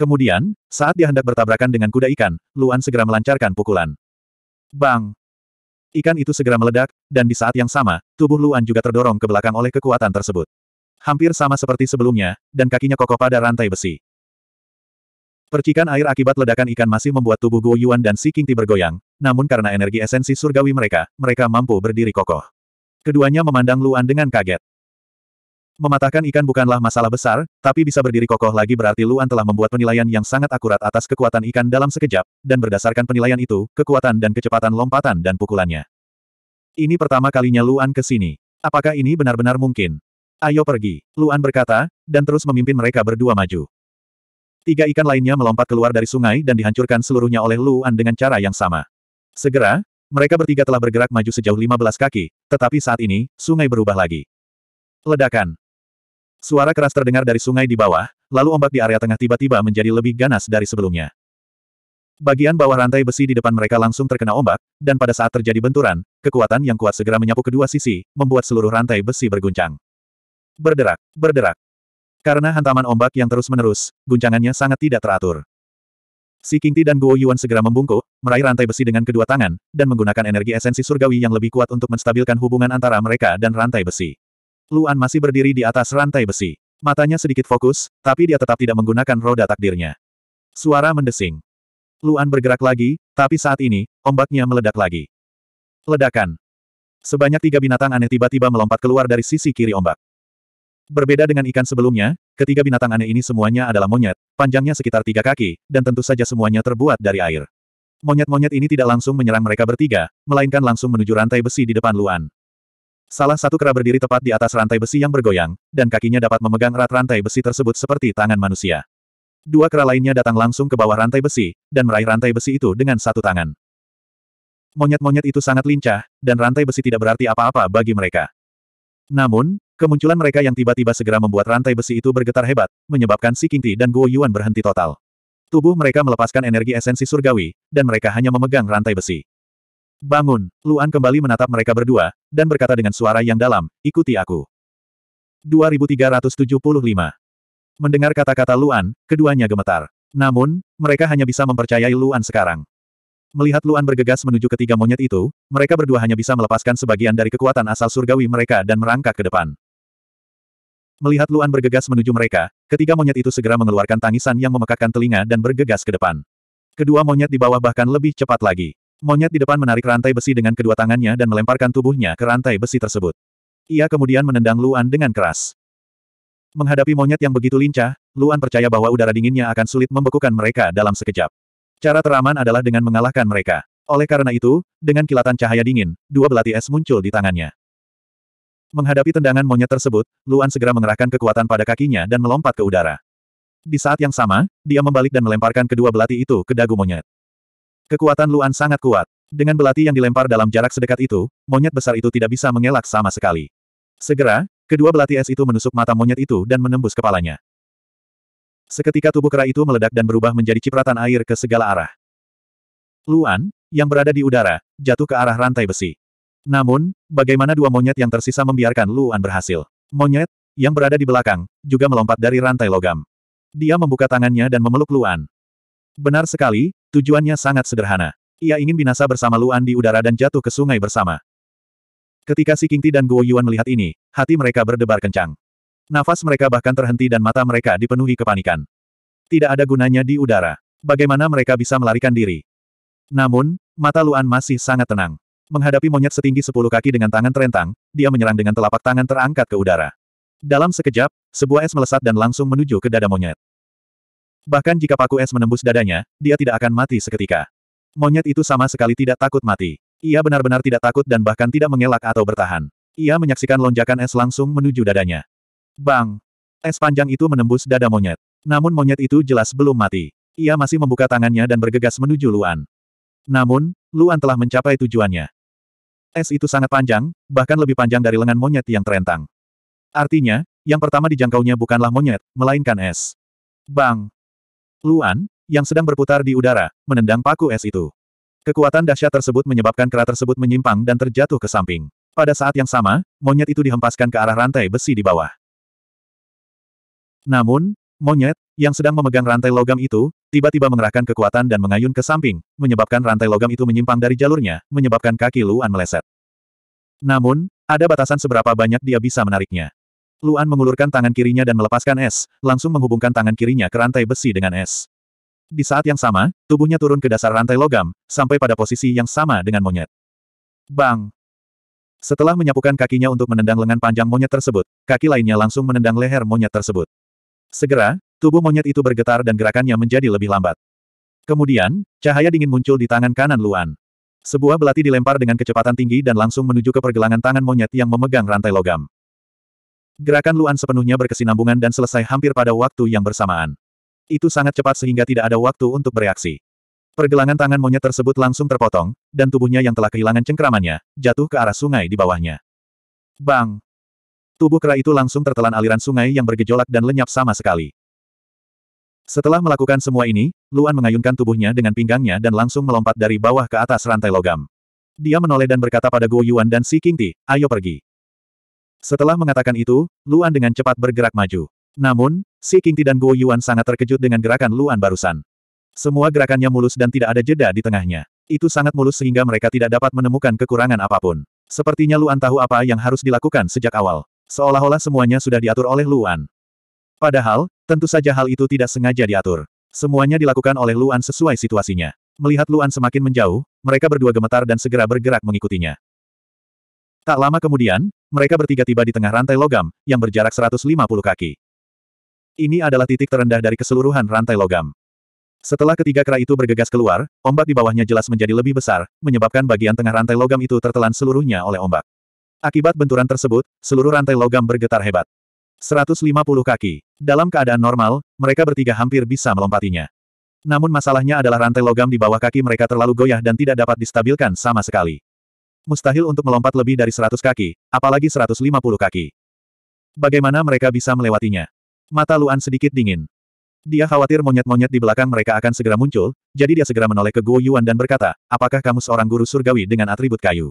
Kemudian, saat dia hendak bertabrakan dengan kuda ikan, Luan segera melancarkan pukulan. Bang! Ikan itu segera meledak, dan di saat yang sama, tubuh Luan juga terdorong ke belakang oleh kekuatan tersebut. Hampir sama seperti sebelumnya, dan kakinya kokoh pada rantai besi. Percikan air akibat ledakan ikan masih membuat tubuh Guo Yuan dan Si Ti bergoyang, namun karena energi esensi surgawi mereka, mereka mampu berdiri kokoh. Keduanya memandang Luan dengan kaget. Mematahkan ikan bukanlah masalah besar, tapi bisa berdiri kokoh lagi berarti Luan telah membuat penilaian yang sangat akurat atas kekuatan ikan dalam sekejap, dan berdasarkan penilaian itu, kekuatan dan kecepatan lompatan dan pukulannya. Ini pertama kalinya Luan ke sini. Apakah ini benar-benar mungkin? Ayo pergi, Luan berkata, dan terus memimpin mereka berdua maju. Tiga ikan lainnya melompat keluar dari sungai dan dihancurkan seluruhnya oleh Luan dengan cara yang sama. Segera, mereka bertiga telah bergerak maju sejauh 15 kaki, tetapi saat ini, sungai berubah lagi. Ledakan. Suara keras terdengar dari sungai di bawah, lalu ombak di area tengah tiba-tiba menjadi lebih ganas dari sebelumnya. Bagian bawah rantai besi di depan mereka langsung terkena ombak, dan pada saat terjadi benturan, kekuatan yang kuat segera menyapu kedua sisi, membuat seluruh rantai besi berguncang. Berderak, berderak. Karena hantaman ombak yang terus-menerus, guncangannya sangat tidak teratur. Si Ti dan Guo Yuan segera membungkuk, meraih rantai besi dengan kedua tangan, dan menggunakan energi esensi surgawi yang lebih kuat untuk menstabilkan hubungan antara mereka dan rantai besi. Luan masih berdiri di atas rantai besi. Matanya sedikit fokus, tapi dia tetap tidak menggunakan roda takdirnya. Suara mendesing. Luan bergerak lagi, tapi saat ini, ombaknya meledak lagi. Ledakan. Sebanyak tiga binatang aneh tiba-tiba melompat keluar dari sisi kiri ombak. Berbeda dengan ikan sebelumnya, ketiga binatang aneh ini semuanya adalah monyet, panjangnya sekitar tiga kaki, dan tentu saja semuanya terbuat dari air. Monyet-monyet ini tidak langsung menyerang mereka bertiga, melainkan langsung menuju rantai besi di depan Luan. Salah satu kera berdiri tepat di atas rantai besi yang bergoyang, dan kakinya dapat memegang erat rantai besi tersebut seperti tangan manusia. Dua kera lainnya datang langsung ke bawah rantai besi, dan meraih rantai besi itu dengan satu tangan. Monyet-monyet itu sangat lincah, dan rantai besi tidak berarti apa-apa bagi mereka. Namun, kemunculan mereka yang tiba-tiba segera membuat rantai besi itu bergetar hebat, menyebabkan Si Kingti dan Guo Yuan berhenti total. Tubuh mereka melepaskan energi esensi surgawi, dan mereka hanya memegang rantai besi. Bangun, Luan kembali menatap mereka berdua, dan berkata dengan suara yang dalam, ikuti aku. 2375 Mendengar kata-kata Luan, keduanya gemetar. Namun, mereka hanya bisa mempercayai Luan sekarang. Melihat Luan bergegas menuju ketiga monyet itu, mereka berdua hanya bisa melepaskan sebagian dari kekuatan asal surgawi mereka dan merangkak ke depan. Melihat Luan bergegas menuju mereka, ketiga monyet itu segera mengeluarkan tangisan yang memekakkan telinga dan bergegas ke depan. Kedua monyet di bawah bahkan lebih cepat lagi. Monyet di depan menarik rantai besi dengan kedua tangannya dan melemparkan tubuhnya ke rantai besi tersebut. Ia kemudian menendang Luan dengan keras. Menghadapi monyet yang begitu lincah, Luan percaya bahwa udara dinginnya akan sulit membekukan mereka dalam sekejap. Cara teraman adalah dengan mengalahkan mereka. Oleh karena itu, dengan kilatan cahaya dingin, dua belati es muncul di tangannya. Menghadapi tendangan monyet tersebut, Luan segera mengerahkan kekuatan pada kakinya dan melompat ke udara. Di saat yang sama, dia membalik dan melemparkan kedua belati itu ke dagu monyet. Kekuatan Luan sangat kuat. Dengan belati yang dilempar dalam jarak sedekat itu, monyet besar itu tidak bisa mengelak sama sekali. Segera, kedua belati es itu menusuk mata monyet itu dan menembus kepalanya. Seketika tubuh kera itu meledak dan berubah menjadi cipratan air ke segala arah. Luan, yang berada di udara, jatuh ke arah rantai besi. Namun, bagaimana dua monyet yang tersisa membiarkan Luan berhasil? Monyet, yang berada di belakang, juga melompat dari rantai logam. Dia membuka tangannya dan memeluk Luan. Benar sekali, Tujuannya sangat sederhana. Ia ingin binasa bersama Luan di udara dan jatuh ke sungai bersama. Ketika Si Kingti dan Guo Yuan melihat ini, hati mereka berdebar kencang. Nafas mereka bahkan terhenti dan mata mereka dipenuhi kepanikan. Tidak ada gunanya di udara. Bagaimana mereka bisa melarikan diri? Namun, mata Luan masih sangat tenang. Menghadapi monyet setinggi sepuluh kaki dengan tangan terentang, dia menyerang dengan telapak tangan terangkat ke udara. Dalam sekejap, sebuah es melesat dan langsung menuju ke dada monyet. Bahkan jika paku es menembus dadanya, dia tidak akan mati seketika. Monyet itu sama sekali tidak takut mati. Ia benar-benar tidak takut dan bahkan tidak mengelak atau bertahan. Ia menyaksikan lonjakan es langsung menuju dadanya. Bang! Es panjang itu menembus dada monyet. Namun monyet itu jelas belum mati. Ia masih membuka tangannya dan bergegas menuju Luan. Namun, Luan telah mencapai tujuannya. Es itu sangat panjang, bahkan lebih panjang dari lengan monyet yang terentang. Artinya, yang pertama dijangkaunya bukanlah monyet, melainkan es. Bang! Luan, yang sedang berputar di udara, menendang paku es itu. Kekuatan dahsyat tersebut menyebabkan kera tersebut menyimpang dan terjatuh ke samping. Pada saat yang sama, monyet itu dihempaskan ke arah rantai besi di bawah. Namun, monyet, yang sedang memegang rantai logam itu, tiba-tiba mengerahkan kekuatan dan mengayun ke samping, menyebabkan rantai logam itu menyimpang dari jalurnya, menyebabkan kaki Luan meleset. Namun, ada batasan seberapa banyak dia bisa menariknya. Luan mengulurkan tangan kirinya dan melepaskan es, langsung menghubungkan tangan kirinya ke rantai besi dengan es. Di saat yang sama, tubuhnya turun ke dasar rantai logam, sampai pada posisi yang sama dengan monyet. Bang! Setelah menyapukan kakinya untuk menendang lengan panjang monyet tersebut, kaki lainnya langsung menendang leher monyet tersebut. Segera, tubuh monyet itu bergetar dan gerakannya menjadi lebih lambat. Kemudian, cahaya dingin muncul di tangan kanan Luan. Sebuah belati dilempar dengan kecepatan tinggi dan langsung menuju ke pergelangan tangan monyet yang memegang rantai logam. Gerakan Luan sepenuhnya berkesinambungan dan selesai hampir pada waktu yang bersamaan. Itu sangat cepat sehingga tidak ada waktu untuk bereaksi. Pergelangan tangan monyet tersebut langsung terpotong, dan tubuhnya yang telah kehilangan cengkeramannya jatuh ke arah sungai di bawahnya. Bang! Tubuh kera itu langsung tertelan aliran sungai yang bergejolak dan lenyap sama sekali. Setelah melakukan semua ini, Luan mengayunkan tubuhnya dengan pinggangnya dan langsung melompat dari bawah ke atas rantai logam. Dia menoleh dan berkata pada Guo Yuan dan Si Qingti, ayo pergi. Setelah mengatakan itu, Luan dengan cepat bergerak maju. Namun, Si Qingti dan Guo Yuan sangat terkejut dengan gerakan Luan barusan. Semua gerakannya mulus dan tidak ada jeda di tengahnya. Itu sangat mulus sehingga mereka tidak dapat menemukan kekurangan apapun. Sepertinya Luan tahu apa yang harus dilakukan sejak awal. Seolah-olah semuanya sudah diatur oleh Luan. Padahal, tentu saja hal itu tidak sengaja diatur. Semuanya dilakukan oleh Luan sesuai situasinya. Melihat Luan semakin menjauh, mereka berdua gemetar dan segera bergerak mengikutinya. Tak lama kemudian, mereka bertiga tiba di tengah rantai logam, yang berjarak 150 kaki. Ini adalah titik terendah dari keseluruhan rantai logam. Setelah ketiga kera itu bergegas keluar, ombak di bawahnya jelas menjadi lebih besar, menyebabkan bagian tengah rantai logam itu tertelan seluruhnya oleh ombak. Akibat benturan tersebut, seluruh rantai logam bergetar hebat. 150 kaki. Dalam keadaan normal, mereka bertiga hampir bisa melompatinya. Namun masalahnya adalah rantai logam di bawah kaki mereka terlalu goyah dan tidak dapat distabilkan sama sekali. Mustahil untuk melompat lebih dari 100 kaki, apalagi 150 kaki. Bagaimana mereka bisa melewatinya? Mata Luan sedikit dingin. Dia khawatir monyet-monyet di belakang mereka akan segera muncul, jadi dia segera menoleh ke Guo Yuan dan berkata, apakah kamu seorang guru surgawi dengan atribut kayu?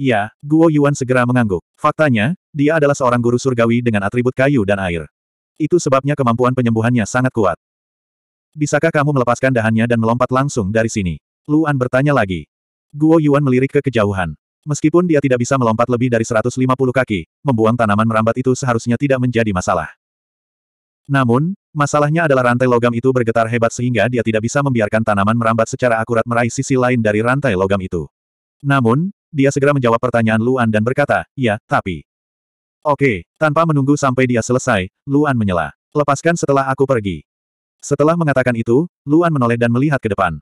Iya, Guo Yuan segera mengangguk. Faktanya, dia adalah seorang guru surgawi dengan atribut kayu dan air. Itu sebabnya kemampuan penyembuhannya sangat kuat. Bisakah kamu melepaskan dahannya dan melompat langsung dari sini? Luan bertanya lagi. Guo Yuan melirik ke kejauhan. Meskipun dia tidak bisa melompat lebih dari 150 kaki, membuang tanaman merambat itu seharusnya tidak menjadi masalah. Namun, masalahnya adalah rantai logam itu bergetar hebat sehingga dia tidak bisa membiarkan tanaman merambat secara akurat meraih sisi lain dari rantai logam itu. Namun, dia segera menjawab pertanyaan Luan dan berkata, ya, tapi... Oke, tanpa menunggu sampai dia selesai, Luan menyela. Lepaskan setelah aku pergi. Setelah mengatakan itu, Luan menoleh dan melihat ke depan.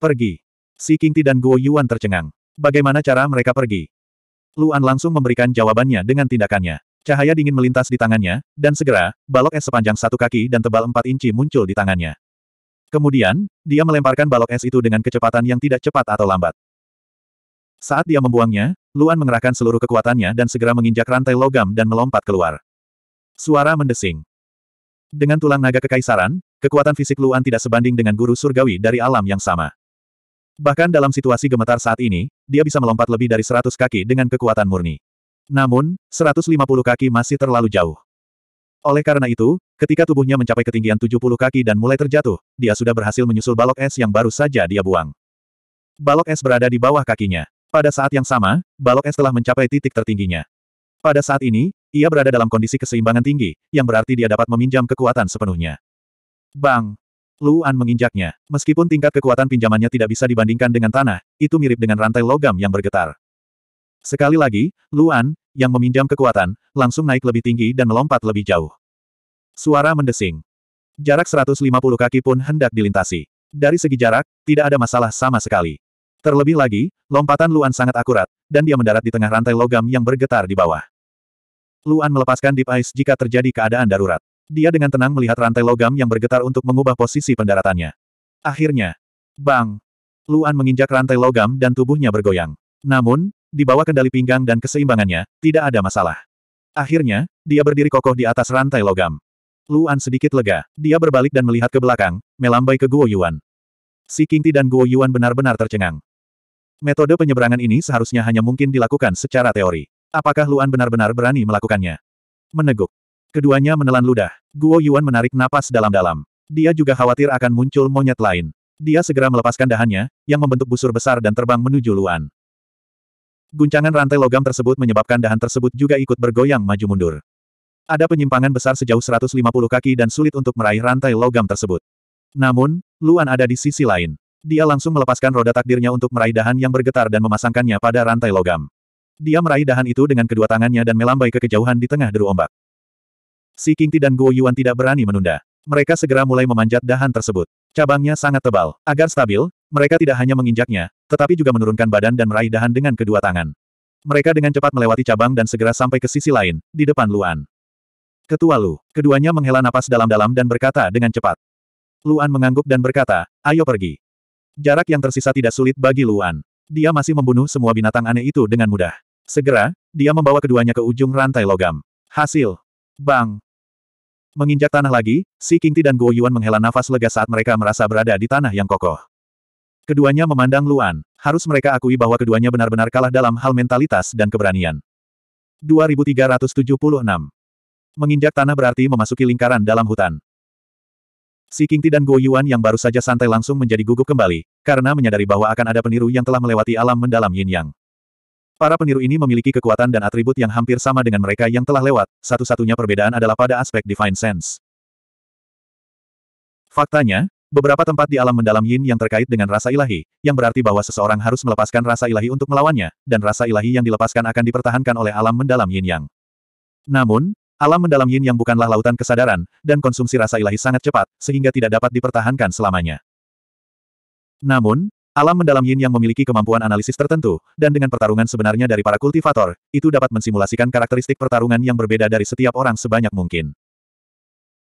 Pergi. Si Kingti dan Guo Yuan tercengang. Bagaimana cara mereka pergi? Luan langsung memberikan jawabannya dengan tindakannya. Cahaya dingin melintas di tangannya, dan segera, balok es sepanjang satu kaki dan tebal empat inci muncul di tangannya. Kemudian, dia melemparkan balok es itu dengan kecepatan yang tidak cepat atau lambat. Saat dia membuangnya, Luan mengerahkan seluruh kekuatannya dan segera menginjak rantai logam dan melompat keluar. Suara mendesing. Dengan tulang naga kekaisaran, kekuatan fisik Luan tidak sebanding dengan guru surgawi dari alam yang sama. Bahkan dalam situasi gemetar saat ini, dia bisa melompat lebih dari 100 kaki dengan kekuatan murni. Namun, 150 kaki masih terlalu jauh. Oleh karena itu, ketika tubuhnya mencapai ketinggian 70 kaki dan mulai terjatuh, dia sudah berhasil menyusul balok es yang baru saja dia buang. Balok es berada di bawah kakinya. Pada saat yang sama, balok es telah mencapai titik tertingginya. Pada saat ini, ia berada dalam kondisi keseimbangan tinggi, yang berarti dia dapat meminjam kekuatan sepenuhnya. Bang! Luan menginjaknya. Meskipun tingkat kekuatan pinjamannya tidak bisa dibandingkan dengan tanah, itu mirip dengan rantai logam yang bergetar. Sekali lagi, Luan, yang meminjam kekuatan, langsung naik lebih tinggi dan melompat lebih jauh. Suara mendesing. Jarak 150 kaki pun hendak dilintasi. Dari segi jarak, tidak ada masalah sama sekali. Terlebih lagi, lompatan Luan sangat akurat, dan dia mendarat di tengah rantai logam yang bergetar di bawah. Luan melepaskan Deep Ice jika terjadi keadaan darurat. Dia dengan tenang melihat rantai logam yang bergetar untuk mengubah posisi pendaratannya. Akhirnya, bang! Luan menginjak rantai logam dan tubuhnya bergoyang. Namun, di bawah kendali pinggang dan keseimbangannya, tidak ada masalah. Akhirnya, dia berdiri kokoh di atas rantai logam. Luan sedikit lega. Dia berbalik dan melihat ke belakang, melambai ke Guo Yuan. Si Ti dan Guo Yuan benar-benar tercengang. Metode penyeberangan ini seharusnya hanya mungkin dilakukan secara teori. Apakah Luan benar-benar berani melakukannya? Meneguk. Keduanya menelan ludah. Guo Yuan menarik napas dalam-dalam. Dia juga khawatir akan muncul monyet lain. Dia segera melepaskan dahannya, yang membentuk busur besar dan terbang menuju Luan. Guncangan rantai logam tersebut menyebabkan dahan tersebut juga ikut bergoyang maju-mundur. Ada penyimpangan besar sejauh 150 kaki dan sulit untuk meraih rantai logam tersebut. Namun, Luan ada di sisi lain. Dia langsung melepaskan roda takdirnya untuk meraih dahan yang bergetar dan memasangkannya pada rantai logam. Dia meraih dahan itu dengan kedua tangannya dan melambai ke kejauhan di tengah deru ombak. Si Qingti dan Guo Yuan tidak berani menunda. Mereka segera mulai memanjat dahan tersebut. Cabangnya sangat tebal. Agar stabil, mereka tidak hanya menginjaknya, tetapi juga menurunkan badan dan meraih dahan dengan kedua tangan. Mereka dengan cepat melewati cabang dan segera sampai ke sisi lain, di depan Luan. Ketua Lu, keduanya menghela napas dalam-dalam dan berkata dengan cepat. Luan mengangguk dan berkata, ayo pergi. Jarak yang tersisa tidak sulit bagi Luan. Dia masih membunuh semua binatang aneh itu dengan mudah. Segera, dia membawa keduanya ke ujung rantai logam. Hasil. Bang. Menginjak tanah lagi, Si Kingti dan Guo Yuan menghela nafas lega saat mereka merasa berada di tanah yang kokoh. Keduanya memandang Luan. Harus mereka akui bahwa keduanya benar-benar kalah dalam hal mentalitas dan keberanian. 2376 Menginjak tanah berarti memasuki lingkaran dalam hutan. Si Kingti dan Guo Yuan yang baru saja santai langsung menjadi gugup kembali, karena menyadari bahwa akan ada peniru yang telah melewati alam mendalam yin yang. Para peniru ini memiliki kekuatan dan atribut yang hampir sama dengan mereka yang telah lewat, satu-satunya perbedaan adalah pada aspek Divine Sense. Faktanya, beberapa tempat di alam mendalam yin yang terkait dengan rasa ilahi, yang berarti bahwa seseorang harus melepaskan rasa ilahi untuk melawannya, dan rasa ilahi yang dilepaskan akan dipertahankan oleh alam mendalam yin yang. Namun, alam mendalam yin yang bukanlah lautan kesadaran, dan konsumsi rasa ilahi sangat cepat, sehingga tidak dapat dipertahankan selamanya. Namun, Alam mendalam yin yang memiliki kemampuan analisis tertentu, dan dengan pertarungan sebenarnya dari para kultivator, itu dapat mensimulasikan karakteristik pertarungan yang berbeda dari setiap orang sebanyak mungkin.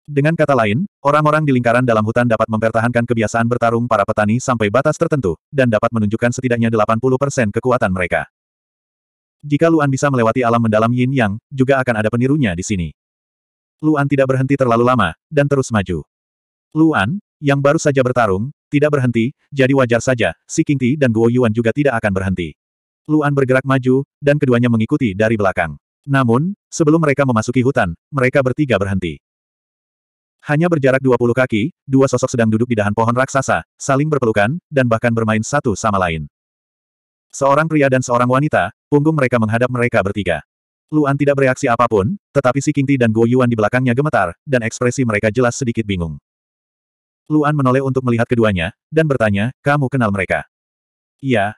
Dengan kata lain, orang-orang di lingkaran dalam hutan dapat mempertahankan kebiasaan bertarung para petani sampai batas tertentu, dan dapat menunjukkan setidaknya 80% kekuatan mereka. Jika Luan bisa melewati alam mendalam yin yang, juga akan ada penirunya di sini. Luan tidak berhenti terlalu lama, dan terus maju. Luan, yang baru saja bertarung, tidak berhenti, jadi wajar saja, si King dan Guo Yuan juga tidak akan berhenti. Luan bergerak maju, dan keduanya mengikuti dari belakang. Namun, sebelum mereka memasuki hutan, mereka bertiga berhenti. Hanya berjarak 20 kaki, dua sosok sedang duduk di dahan pohon raksasa, saling berpelukan, dan bahkan bermain satu sama lain. Seorang pria dan seorang wanita, punggung mereka menghadap mereka bertiga. Luan tidak bereaksi apapun, tetapi si King dan Guo Yuan di belakangnya gemetar, dan ekspresi mereka jelas sedikit bingung. Luan menoleh untuk melihat keduanya, dan bertanya, kamu kenal mereka? Iya.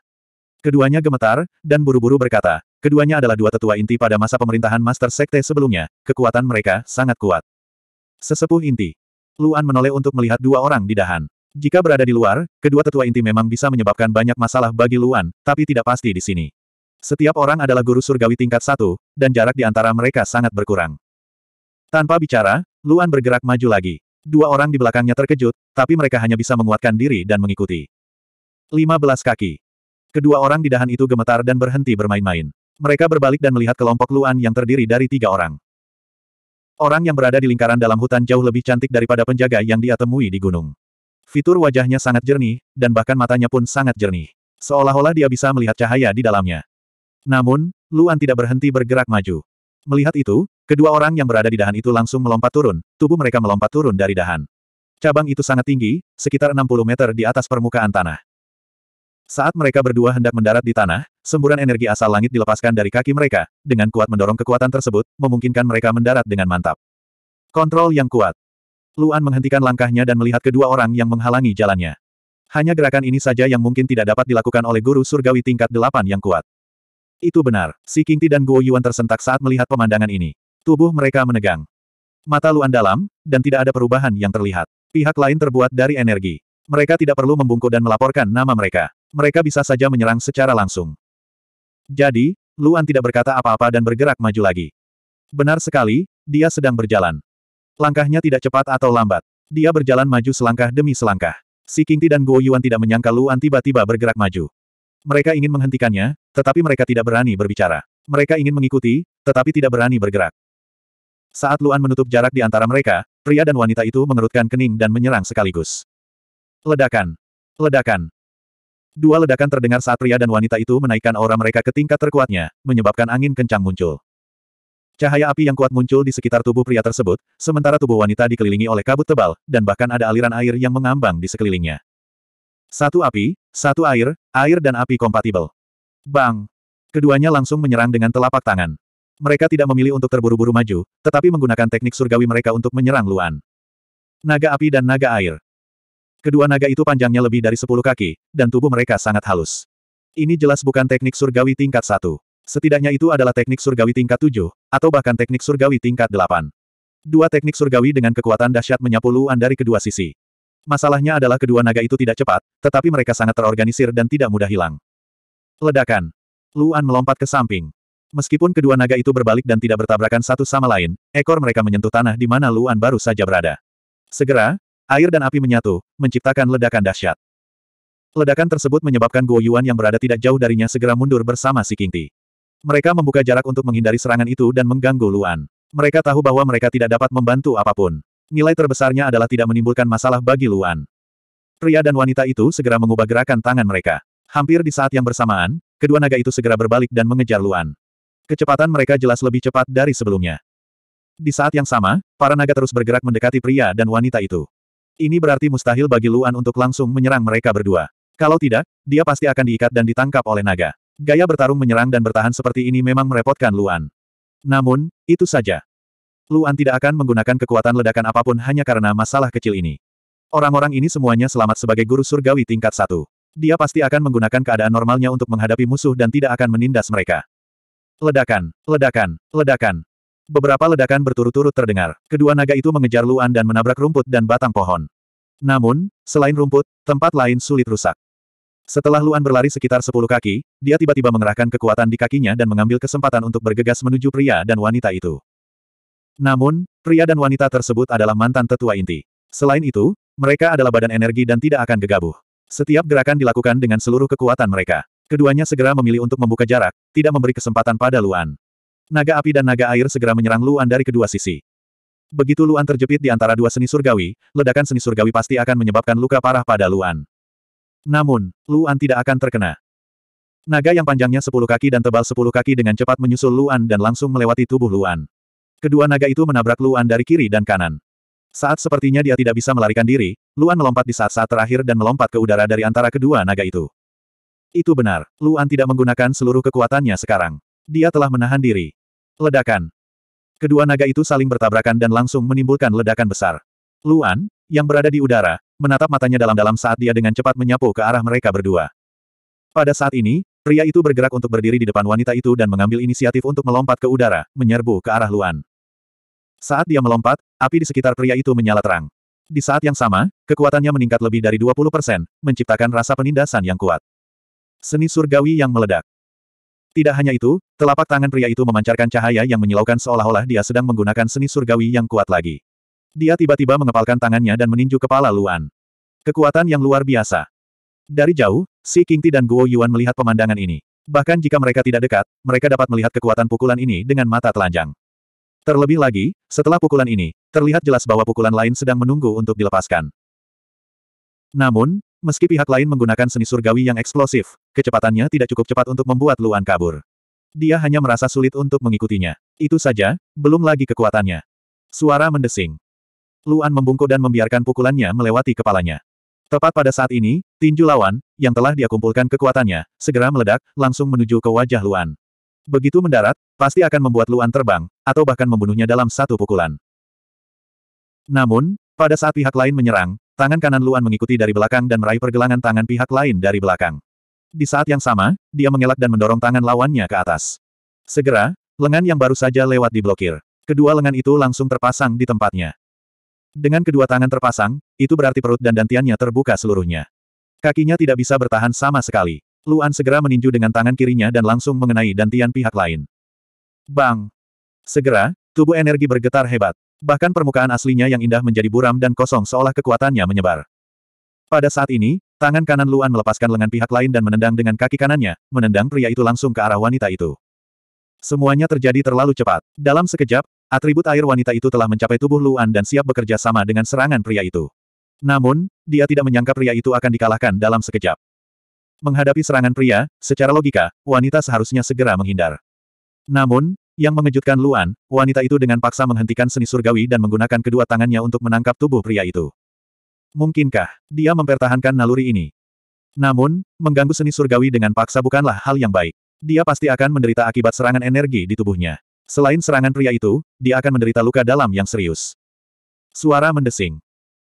Keduanya gemetar, dan buru-buru berkata, keduanya adalah dua tetua inti pada masa pemerintahan Master Sekte sebelumnya, kekuatan mereka sangat kuat. Sesepuh inti. Luan menoleh untuk melihat dua orang di dahan. Jika berada di luar, kedua tetua inti memang bisa menyebabkan banyak masalah bagi Luan, tapi tidak pasti di sini. Setiap orang adalah guru surgawi tingkat satu, dan jarak di antara mereka sangat berkurang. Tanpa bicara, Luan bergerak maju lagi. Dua orang di belakangnya terkejut, tapi mereka hanya bisa menguatkan diri dan mengikuti. 15 kaki. Kedua orang di dahan itu gemetar dan berhenti bermain-main. Mereka berbalik dan melihat kelompok Luan yang terdiri dari tiga orang. Orang yang berada di lingkaran dalam hutan jauh lebih cantik daripada penjaga yang dia temui di gunung. Fitur wajahnya sangat jernih, dan bahkan matanya pun sangat jernih. Seolah-olah dia bisa melihat cahaya di dalamnya. Namun, Luan tidak berhenti bergerak maju. Melihat itu, Kedua orang yang berada di dahan itu langsung melompat turun, tubuh mereka melompat turun dari dahan. Cabang itu sangat tinggi, sekitar 60 meter di atas permukaan tanah. Saat mereka berdua hendak mendarat di tanah, semburan energi asal langit dilepaskan dari kaki mereka, dengan kuat mendorong kekuatan tersebut, memungkinkan mereka mendarat dengan mantap. Kontrol yang kuat. Luan menghentikan langkahnya dan melihat kedua orang yang menghalangi jalannya. Hanya gerakan ini saja yang mungkin tidak dapat dilakukan oleh guru surgawi tingkat delapan yang kuat. Itu benar, si Qingti dan Guo Yuan tersentak saat melihat pemandangan ini. Tubuh mereka menegang. Mata Luan dalam, dan tidak ada perubahan yang terlihat. Pihak lain terbuat dari energi. Mereka tidak perlu membungkuk dan melaporkan nama mereka. Mereka bisa saja menyerang secara langsung. Jadi, Luan tidak berkata apa-apa dan bergerak maju lagi. Benar sekali, dia sedang berjalan. Langkahnya tidak cepat atau lambat. Dia berjalan maju selangkah demi selangkah. Si Kingti dan Guo Yuan tidak menyangka Luan tiba-tiba bergerak maju. Mereka ingin menghentikannya, tetapi mereka tidak berani berbicara. Mereka ingin mengikuti, tetapi tidak berani bergerak. Saat Luan menutup jarak di antara mereka, pria dan wanita itu mengerutkan kening dan menyerang sekaligus. Ledakan! Ledakan! Dua ledakan terdengar saat pria dan wanita itu menaikkan aura mereka ke tingkat terkuatnya, menyebabkan angin kencang muncul. Cahaya api yang kuat muncul di sekitar tubuh pria tersebut, sementara tubuh wanita dikelilingi oleh kabut tebal, dan bahkan ada aliran air yang mengambang di sekelilingnya. Satu api, satu air, air dan api kompatibel. Bang! Keduanya langsung menyerang dengan telapak tangan. Mereka tidak memilih untuk terburu-buru maju, tetapi menggunakan teknik surgawi mereka untuk menyerang Luan. Naga api dan naga air. Kedua naga itu panjangnya lebih dari 10 kaki, dan tubuh mereka sangat halus. Ini jelas bukan teknik surgawi tingkat 1. Setidaknya itu adalah teknik surgawi tingkat 7, atau bahkan teknik surgawi tingkat 8. Dua teknik surgawi dengan kekuatan dahsyat menyapu Luan dari kedua sisi. Masalahnya adalah kedua naga itu tidak cepat, tetapi mereka sangat terorganisir dan tidak mudah hilang. Ledakan. Luan melompat ke samping. Meskipun kedua naga itu berbalik dan tidak bertabrakan satu sama lain, ekor mereka menyentuh tanah di mana Luan baru saja berada. Segera, air dan api menyatu, menciptakan ledakan dahsyat. Ledakan tersebut menyebabkan Guo Yuan yang berada tidak jauh darinya segera mundur bersama si Ti. Mereka membuka jarak untuk menghindari serangan itu dan mengganggu Luan. Mereka tahu bahwa mereka tidak dapat membantu apapun. Nilai terbesarnya adalah tidak menimbulkan masalah bagi Luan. Pria dan wanita itu segera mengubah gerakan tangan mereka. Hampir di saat yang bersamaan, kedua naga itu segera berbalik dan mengejar Luan. Kecepatan mereka jelas lebih cepat dari sebelumnya. Di saat yang sama, para naga terus bergerak mendekati pria dan wanita itu. Ini berarti mustahil bagi Luan untuk langsung menyerang mereka berdua. Kalau tidak, dia pasti akan diikat dan ditangkap oleh naga. Gaya bertarung menyerang dan bertahan seperti ini memang merepotkan Luan. Namun, itu saja. Luan tidak akan menggunakan kekuatan ledakan apapun hanya karena masalah kecil ini. Orang-orang ini semuanya selamat sebagai guru surgawi tingkat satu. Dia pasti akan menggunakan keadaan normalnya untuk menghadapi musuh dan tidak akan menindas mereka. Ledakan, ledakan, ledakan. Beberapa ledakan berturut-turut terdengar. Kedua naga itu mengejar Luan dan menabrak rumput dan batang pohon. Namun, selain rumput, tempat lain sulit rusak. Setelah Luan berlari sekitar 10 kaki, dia tiba-tiba mengerahkan kekuatan di kakinya dan mengambil kesempatan untuk bergegas menuju pria dan wanita itu. Namun, pria dan wanita tersebut adalah mantan tetua inti. Selain itu, mereka adalah badan energi dan tidak akan gegabah. Setiap gerakan dilakukan dengan seluruh kekuatan mereka. Keduanya segera memilih untuk membuka jarak, tidak memberi kesempatan pada Luan. Naga api dan naga air segera menyerang Luan dari kedua sisi. Begitu Luan terjepit di antara dua seni surgawi, ledakan seni surgawi pasti akan menyebabkan luka parah pada Luan. Namun, Luan tidak akan terkena. Naga yang panjangnya 10 kaki dan tebal 10 kaki dengan cepat menyusul Luan dan langsung melewati tubuh Luan. Kedua naga itu menabrak Luan dari kiri dan kanan. Saat sepertinya dia tidak bisa melarikan diri, Luan melompat di saat-saat terakhir dan melompat ke udara dari antara kedua naga itu. Itu benar, Luan tidak menggunakan seluruh kekuatannya sekarang. Dia telah menahan diri. Ledakan. Kedua naga itu saling bertabrakan dan langsung menimbulkan ledakan besar. Luan, yang berada di udara, menatap matanya dalam-dalam saat dia dengan cepat menyapu ke arah mereka berdua. Pada saat ini, pria itu bergerak untuk berdiri di depan wanita itu dan mengambil inisiatif untuk melompat ke udara, menyerbu ke arah Luan. Saat dia melompat, api di sekitar pria itu menyala terang. Di saat yang sama, kekuatannya meningkat lebih dari 20%, menciptakan rasa penindasan yang kuat. Seni surgawi yang meledak. Tidak hanya itu, telapak tangan pria itu memancarkan cahaya yang menyilaukan seolah-olah dia sedang menggunakan seni surgawi yang kuat lagi. Dia tiba-tiba mengepalkan tangannya dan meninju kepala Luan. Kekuatan yang luar biasa. Dari jauh, Si Kingti dan Guo Yuan melihat pemandangan ini. Bahkan jika mereka tidak dekat, mereka dapat melihat kekuatan pukulan ini dengan mata telanjang. Terlebih lagi, setelah pukulan ini, terlihat jelas bahwa pukulan lain sedang menunggu untuk dilepaskan. Namun, Meski pihak lain menggunakan seni surgawi yang eksplosif, kecepatannya tidak cukup cepat untuk membuat Luan kabur. Dia hanya merasa sulit untuk mengikutinya. Itu saja, belum lagi kekuatannya. Suara mendesing. Luan membungkuk dan membiarkan pukulannya melewati kepalanya. Tepat pada saat ini, tinju lawan, yang telah dia kumpulkan kekuatannya, segera meledak, langsung menuju ke wajah Luan. Begitu mendarat, pasti akan membuat Luan terbang, atau bahkan membunuhnya dalam satu pukulan. Namun, pada saat pihak lain menyerang, Tangan kanan Luan mengikuti dari belakang dan meraih pergelangan tangan pihak lain dari belakang. Di saat yang sama, dia mengelak dan mendorong tangan lawannya ke atas. Segera, lengan yang baru saja lewat diblokir. Kedua lengan itu langsung terpasang di tempatnya. Dengan kedua tangan terpasang, itu berarti perut dan dantiannya terbuka seluruhnya. Kakinya tidak bisa bertahan sama sekali. Luan segera meninju dengan tangan kirinya dan langsung mengenai dantian pihak lain. Bang! Segera, tubuh energi bergetar hebat. Bahkan permukaan aslinya yang indah menjadi buram dan kosong seolah kekuatannya menyebar. Pada saat ini, tangan kanan Luan melepaskan lengan pihak lain dan menendang dengan kaki kanannya, menendang pria itu langsung ke arah wanita itu. Semuanya terjadi terlalu cepat. Dalam sekejap, atribut air wanita itu telah mencapai tubuh Luan dan siap bekerja sama dengan serangan pria itu. Namun, dia tidak menyangka pria itu akan dikalahkan dalam sekejap. Menghadapi serangan pria, secara logika, wanita seharusnya segera menghindar. Namun, yang mengejutkan Luan, wanita itu dengan paksa menghentikan seni surgawi dan menggunakan kedua tangannya untuk menangkap tubuh pria itu. Mungkinkah dia mempertahankan naluri ini? Namun, mengganggu seni surgawi dengan paksa bukanlah hal yang baik. Dia pasti akan menderita akibat serangan energi di tubuhnya. Selain serangan pria itu, dia akan menderita luka dalam yang serius. Suara mendesing.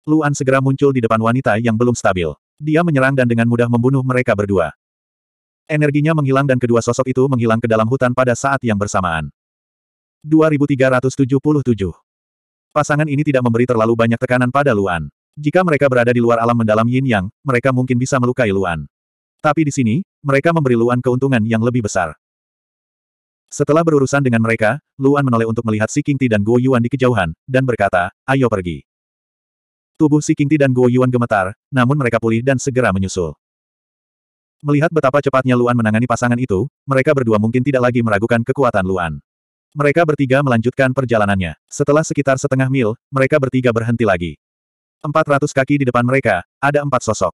Luan segera muncul di depan wanita yang belum stabil. Dia menyerang dan dengan mudah membunuh mereka berdua. Energinya menghilang dan kedua sosok itu menghilang ke dalam hutan pada saat yang bersamaan. 2377 Pasangan ini tidak memberi terlalu banyak tekanan pada Luan. Jika mereka berada di luar alam mendalam Yin Yang, mereka mungkin bisa melukai Luan. Tapi di sini, mereka memberi Luan keuntungan yang lebih besar. Setelah berurusan dengan mereka, Luan menoleh untuk melihat Si Qingti dan Guo Yuan di kejauhan, dan berkata, ayo pergi. Tubuh Si Qingti dan Guo Yuan gemetar, namun mereka pulih dan segera menyusul. Melihat betapa cepatnya Luan menangani pasangan itu, mereka berdua mungkin tidak lagi meragukan kekuatan Luan. Mereka bertiga melanjutkan perjalanannya. Setelah sekitar setengah mil, mereka bertiga berhenti lagi. Empat ratus kaki di depan mereka, ada empat sosok.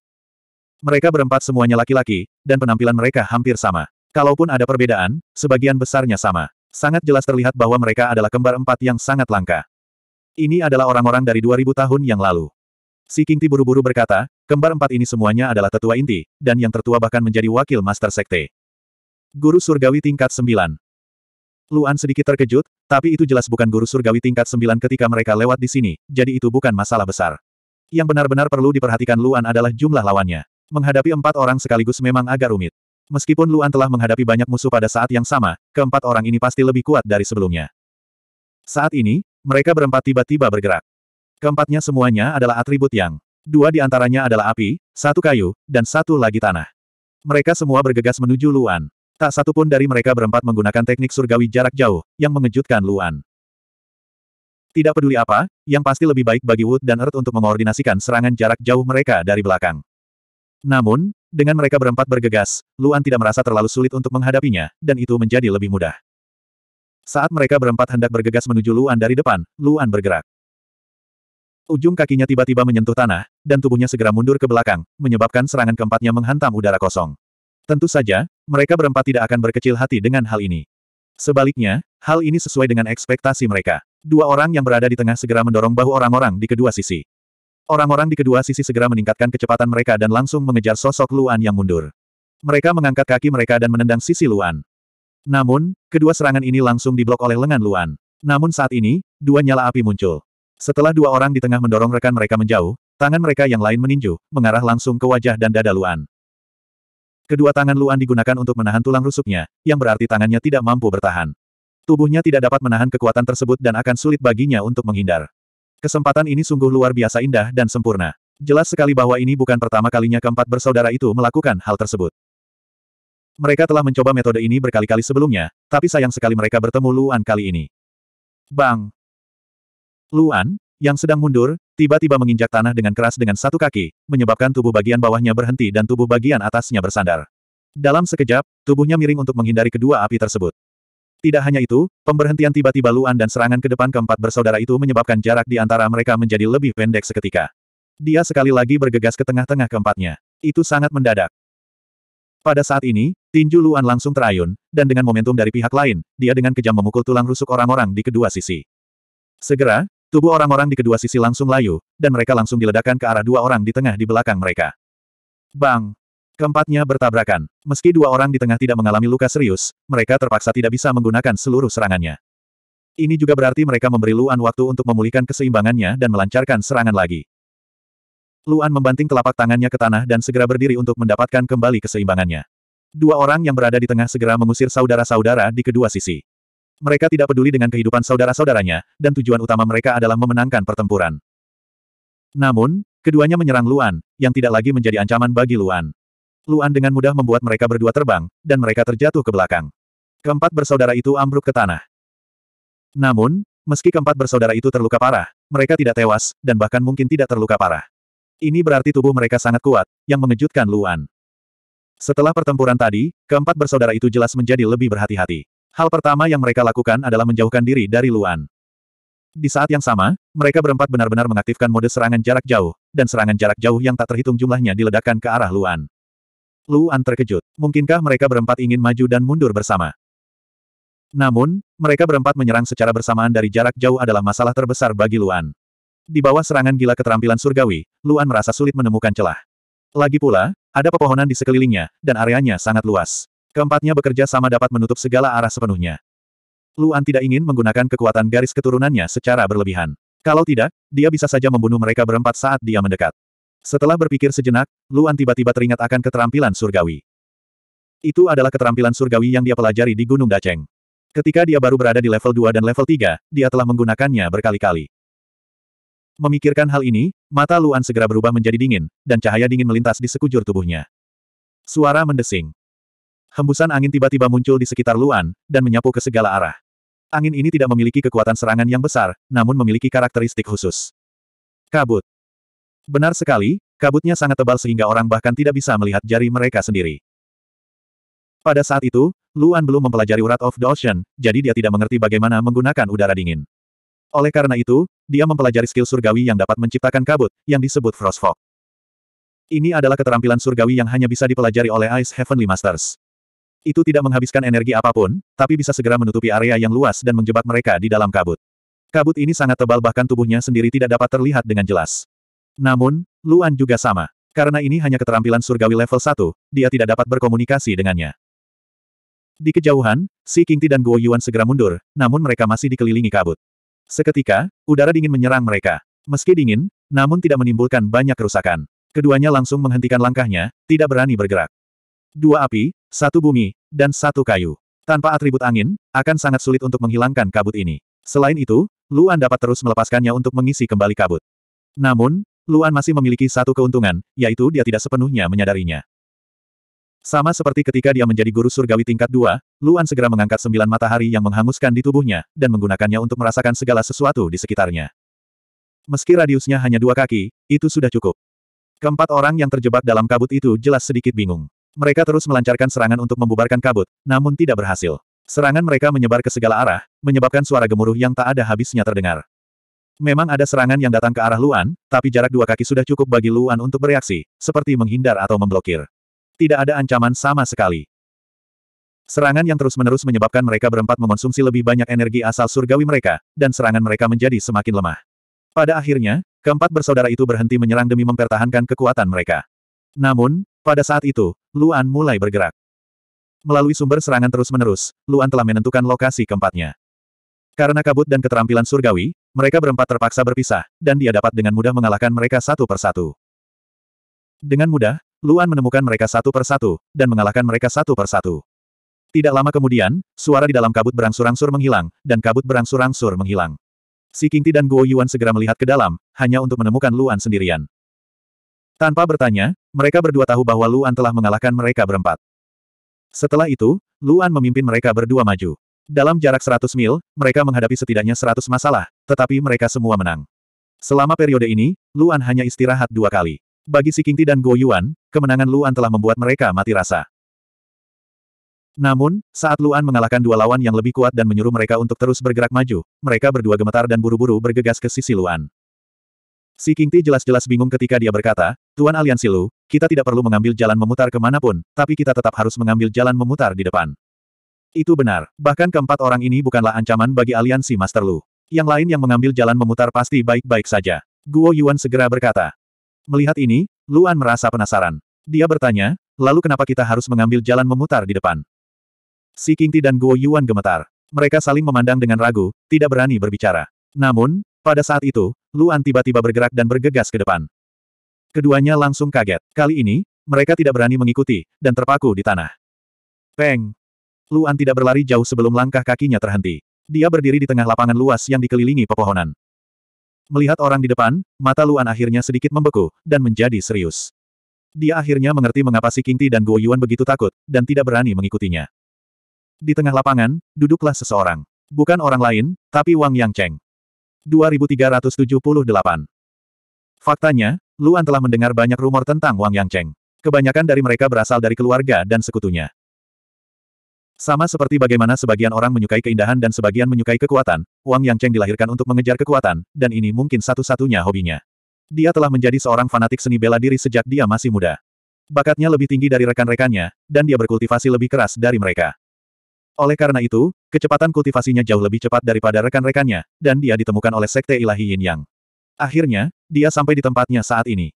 Mereka berempat semuanya laki-laki, dan penampilan mereka hampir sama. Kalaupun ada perbedaan, sebagian besarnya sama. Sangat jelas terlihat bahwa mereka adalah kembar empat yang sangat langka. Ini adalah orang-orang dari dua ribu tahun yang lalu. Si Kingti buru-buru berkata, Kembar empat ini semuanya adalah tetua inti, dan yang tertua bahkan menjadi wakil master sekte. Guru Surgawi tingkat 9 Luan sedikit terkejut, tapi itu jelas bukan guru surgawi tingkat 9 ketika mereka lewat di sini, jadi itu bukan masalah besar. Yang benar-benar perlu diperhatikan Luan adalah jumlah lawannya. Menghadapi empat orang sekaligus memang agak rumit. Meskipun Luan telah menghadapi banyak musuh pada saat yang sama, keempat orang ini pasti lebih kuat dari sebelumnya. Saat ini, mereka berempat tiba-tiba bergerak. Keempatnya semuanya adalah atribut yang Dua di antaranya adalah api, satu kayu, dan satu lagi tanah. Mereka semua bergegas menuju Luan. Tak satu pun dari mereka berempat menggunakan teknik surgawi jarak jauh, yang mengejutkan Luan. Tidak peduli apa, yang pasti lebih baik bagi Wood dan Earth untuk mengoordinasikan serangan jarak jauh mereka dari belakang. Namun, dengan mereka berempat bergegas, Luan tidak merasa terlalu sulit untuk menghadapinya, dan itu menjadi lebih mudah. Saat mereka berempat hendak bergegas menuju Luan dari depan, Luan bergerak. Ujung kakinya tiba-tiba menyentuh tanah, dan tubuhnya segera mundur ke belakang, menyebabkan serangan keempatnya menghantam udara kosong. Tentu saja, mereka berempat tidak akan berkecil hati dengan hal ini. Sebaliknya, hal ini sesuai dengan ekspektasi mereka. Dua orang yang berada di tengah segera mendorong bahu orang-orang di kedua sisi. Orang-orang di kedua sisi segera meningkatkan kecepatan mereka dan langsung mengejar sosok Luan yang mundur. Mereka mengangkat kaki mereka dan menendang sisi Luan. Namun, kedua serangan ini langsung diblok oleh lengan Luan. Namun saat ini, dua nyala api muncul. Setelah dua orang di tengah mendorong rekan mereka menjauh, tangan mereka yang lain meninju, mengarah langsung ke wajah dan dada Luan. Kedua tangan Luan digunakan untuk menahan tulang rusuknya, yang berarti tangannya tidak mampu bertahan. Tubuhnya tidak dapat menahan kekuatan tersebut dan akan sulit baginya untuk menghindar. Kesempatan ini sungguh luar biasa indah dan sempurna. Jelas sekali bahwa ini bukan pertama kalinya keempat bersaudara itu melakukan hal tersebut. Mereka telah mencoba metode ini berkali-kali sebelumnya, tapi sayang sekali mereka bertemu Luan kali ini. Bang! Luan, yang sedang mundur, tiba-tiba menginjak tanah dengan keras dengan satu kaki, menyebabkan tubuh bagian bawahnya berhenti dan tubuh bagian atasnya bersandar. Dalam sekejap, tubuhnya miring untuk menghindari kedua api tersebut. Tidak hanya itu, pemberhentian tiba-tiba Luan dan serangan ke depan keempat bersaudara itu menyebabkan jarak di antara mereka menjadi lebih pendek seketika. Dia sekali lagi bergegas ke tengah-tengah keempatnya. Itu sangat mendadak. Pada saat ini, tinju Luan langsung terayun, dan dengan momentum dari pihak lain, dia dengan kejam memukul tulang rusuk orang-orang di kedua sisi. Segera, Tubuh orang-orang di kedua sisi langsung layu, dan mereka langsung diledakkan ke arah dua orang di tengah di belakang mereka. Bang! Keempatnya bertabrakan. Meski dua orang di tengah tidak mengalami luka serius, mereka terpaksa tidak bisa menggunakan seluruh serangannya. Ini juga berarti mereka memberi Luan waktu untuk memulihkan keseimbangannya dan melancarkan serangan lagi. Luan membanting telapak tangannya ke tanah dan segera berdiri untuk mendapatkan kembali keseimbangannya. Dua orang yang berada di tengah segera mengusir saudara-saudara di kedua sisi. Mereka tidak peduli dengan kehidupan saudara-saudaranya, dan tujuan utama mereka adalah memenangkan pertempuran. Namun, keduanya menyerang Luan, yang tidak lagi menjadi ancaman bagi Luan. Luan dengan mudah membuat mereka berdua terbang, dan mereka terjatuh ke belakang. Keempat bersaudara itu ambruk ke tanah. Namun, meski keempat bersaudara itu terluka parah, mereka tidak tewas, dan bahkan mungkin tidak terluka parah. Ini berarti tubuh mereka sangat kuat, yang mengejutkan Luan. Setelah pertempuran tadi, keempat bersaudara itu jelas menjadi lebih berhati-hati. Hal pertama yang mereka lakukan adalah menjauhkan diri dari Luan. Di saat yang sama, mereka berempat benar-benar mengaktifkan mode serangan jarak jauh, dan serangan jarak jauh yang tak terhitung jumlahnya diledakkan ke arah Luan. Luan terkejut. Mungkinkah mereka berempat ingin maju dan mundur bersama? Namun, mereka berempat menyerang secara bersamaan dari jarak jauh adalah masalah terbesar bagi Luan. Di bawah serangan gila keterampilan surgawi, Luan merasa sulit menemukan celah. Lagi pula, ada pepohonan di sekelilingnya, dan areanya sangat luas. Keempatnya bekerja sama dapat menutup segala arah sepenuhnya. Luan tidak ingin menggunakan kekuatan garis keturunannya secara berlebihan. Kalau tidak, dia bisa saja membunuh mereka berempat saat dia mendekat. Setelah berpikir sejenak, Luan tiba-tiba teringat akan keterampilan surgawi. Itu adalah keterampilan surgawi yang dia pelajari di Gunung Daceng. Ketika dia baru berada di level 2 dan level 3, dia telah menggunakannya berkali-kali. Memikirkan hal ini, mata Luan segera berubah menjadi dingin, dan cahaya dingin melintas di sekujur tubuhnya. Suara mendesing. Hembusan angin tiba-tiba muncul di sekitar Luan, dan menyapu ke segala arah. Angin ini tidak memiliki kekuatan serangan yang besar, namun memiliki karakteristik khusus. Kabut. Benar sekali, kabutnya sangat tebal sehingga orang bahkan tidak bisa melihat jari mereka sendiri. Pada saat itu, Luan belum mempelajari urat of the ocean, jadi dia tidak mengerti bagaimana menggunakan udara dingin. Oleh karena itu, dia mempelajari skill surgawi yang dapat menciptakan kabut, yang disebut Frost Fog. Ini adalah keterampilan surgawi yang hanya bisa dipelajari oleh Ice Heavenly Masters. Itu tidak menghabiskan energi apapun, tapi bisa segera menutupi area yang luas dan menjebak mereka di dalam kabut. Kabut ini sangat tebal bahkan tubuhnya sendiri tidak dapat terlihat dengan jelas. Namun, Luan juga sama. Karena ini hanya keterampilan surgawi level 1, dia tidak dapat berkomunikasi dengannya. Di kejauhan, Si Kingti dan Guo Yuan segera mundur, namun mereka masih dikelilingi kabut. Seketika, udara dingin menyerang mereka. Meski dingin, namun tidak menimbulkan banyak kerusakan. Keduanya langsung menghentikan langkahnya, tidak berani bergerak. Dua api, satu bumi, dan satu kayu. Tanpa atribut angin, akan sangat sulit untuk menghilangkan kabut ini. Selain itu, Luan dapat terus melepaskannya untuk mengisi kembali kabut. Namun, Luan masih memiliki satu keuntungan, yaitu dia tidak sepenuhnya menyadarinya. Sama seperti ketika dia menjadi guru surgawi tingkat 2, Luan segera mengangkat sembilan matahari yang menghanguskan di tubuhnya, dan menggunakannya untuk merasakan segala sesuatu di sekitarnya. Meski radiusnya hanya dua kaki, itu sudah cukup. Keempat orang yang terjebak dalam kabut itu jelas sedikit bingung. Mereka terus melancarkan serangan untuk membubarkan kabut, namun tidak berhasil. Serangan mereka menyebar ke segala arah, menyebabkan suara gemuruh yang tak ada habisnya terdengar. Memang ada serangan yang datang ke arah Luan, tapi jarak dua kaki sudah cukup bagi Luan untuk bereaksi, seperti menghindar atau memblokir. Tidak ada ancaman sama sekali. Serangan yang terus-menerus menyebabkan mereka berempat mengonsumsi lebih banyak energi asal surgawi mereka, dan serangan mereka menjadi semakin lemah. Pada akhirnya, keempat bersaudara itu berhenti menyerang demi mempertahankan kekuatan mereka. Namun, pada saat itu, Luan mulai bergerak. Melalui sumber serangan terus-menerus, Luan telah menentukan lokasi keempatnya. Karena kabut dan keterampilan surgawi, mereka berempat terpaksa berpisah, dan dia dapat dengan mudah mengalahkan mereka satu persatu. Dengan mudah, Luan menemukan mereka satu persatu, dan mengalahkan mereka satu persatu. Tidak lama kemudian, suara di dalam kabut berangsur-angsur menghilang, dan kabut berangsur-angsur menghilang. Si Qingti dan Guo Yuan segera melihat ke dalam, hanya untuk menemukan Luan sendirian. Tanpa bertanya, mereka berdua tahu bahwa Luan telah mengalahkan mereka berempat. Setelah itu, Luan memimpin mereka berdua maju. Dalam jarak 100 mil, mereka menghadapi setidaknya 100 masalah, tetapi mereka semua menang. Selama periode ini, Luan hanya istirahat dua kali. Bagi Si Kingti dan Go Yuan, kemenangan Luan telah membuat mereka mati rasa. Namun, saat Luan mengalahkan dua lawan yang lebih kuat dan menyuruh mereka untuk terus bergerak maju, mereka berdua gemetar dan buru-buru bergegas ke sisi Luan. Si Kingti jelas-jelas bingung ketika dia berkata, Tuan Aliansi Lu, kita tidak perlu mengambil jalan memutar kemanapun, tapi kita tetap harus mengambil jalan memutar di depan. Itu benar, bahkan keempat orang ini bukanlah ancaman bagi Aliansi Master Lu. Yang lain yang mengambil jalan memutar pasti baik-baik saja. Guo Yuan segera berkata. Melihat ini, Luan merasa penasaran. Dia bertanya, lalu kenapa kita harus mengambil jalan memutar di depan? Si Kingti dan Guo Yuan gemetar. Mereka saling memandang dengan ragu, tidak berani berbicara. Namun, pada saat itu, Luan tiba-tiba bergerak dan bergegas ke depan. Keduanya langsung kaget. Kali ini, mereka tidak berani mengikuti, dan terpaku di tanah. Peng! Luan tidak berlari jauh sebelum langkah kakinya terhenti. Dia berdiri di tengah lapangan luas yang dikelilingi pepohonan. Melihat orang di depan, mata Luan akhirnya sedikit membeku, dan menjadi serius. Dia akhirnya mengerti mengapa si Kingti dan Guo Yuan begitu takut, dan tidak berani mengikutinya. Di tengah lapangan, duduklah seseorang. Bukan orang lain, tapi Wang Yang Cheng. 2378. Faktanya, Luan telah mendengar banyak rumor tentang Wang Yang Kebanyakan dari mereka berasal dari keluarga dan sekutunya. Sama seperti bagaimana sebagian orang menyukai keindahan dan sebagian menyukai kekuatan, Wang Yang dilahirkan untuk mengejar kekuatan, dan ini mungkin satu-satunya hobinya. Dia telah menjadi seorang fanatik seni bela diri sejak dia masih muda. Bakatnya lebih tinggi dari rekan-rekannya, dan dia berkultivasi lebih keras dari mereka. Oleh karena itu, kecepatan kultivasinya jauh lebih cepat daripada rekan-rekannya, dan dia ditemukan oleh Sekte Ilahi Yin Yang. Akhirnya, dia sampai di tempatnya saat ini.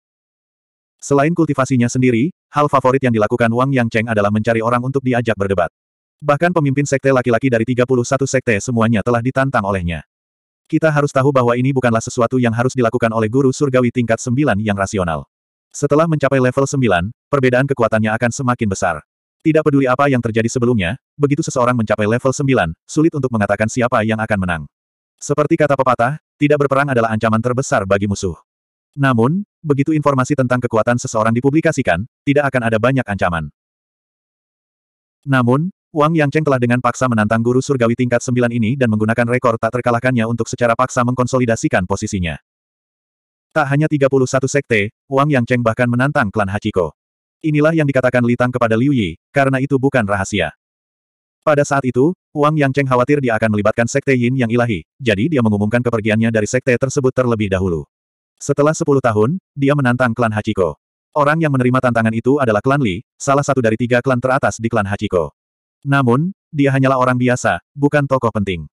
Selain kultivasinya sendiri, hal favorit yang dilakukan Wang Yang Cheng adalah mencari orang untuk diajak berdebat. Bahkan pemimpin sekte laki-laki dari 31 sekte semuanya telah ditantang olehnya. Kita harus tahu bahwa ini bukanlah sesuatu yang harus dilakukan oleh guru surgawi tingkat 9 yang rasional. Setelah mencapai level 9, perbedaan kekuatannya akan semakin besar. Tidak peduli apa yang terjadi sebelumnya, begitu seseorang mencapai level 9, sulit untuk mengatakan siapa yang akan menang. Seperti kata pepatah, tidak berperang adalah ancaman terbesar bagi musuh. Namun, begitu informasi tentang kekuatan seseorang dipublikasikan, tidak akan ada banyak ancaman. Namun, Wang Yangcheng telah dengan paksa menantang guru surgawi tingkat 9 ini dan menggunakan rekor tak terkalahkannya untuk secara paksa mengkonsolidasikan posisinya. Tak hanya 31 sekte, Wang Yangcheng bahkan menantang klan Hachiko. Inilah yang dikatakan Litang kepada Liu Yi, karena itu bukan rahasia. Pada saat itu, Wang Yang Cheng khawatir dia akan melibatkan Sekte Yin yang ilahi, jadi dia mengumumkan kepergiannya dari Sekte tersebut terlebih dahulu. Setelah 10 tahun, dia menantang klan Hachiko. Orang yang menerima tantangan itu adalah klan Li, salah satu dari tiga klan teratas di klan Hachiko. Namun, dia hanyalah orang biasa, bukan tokoh penting.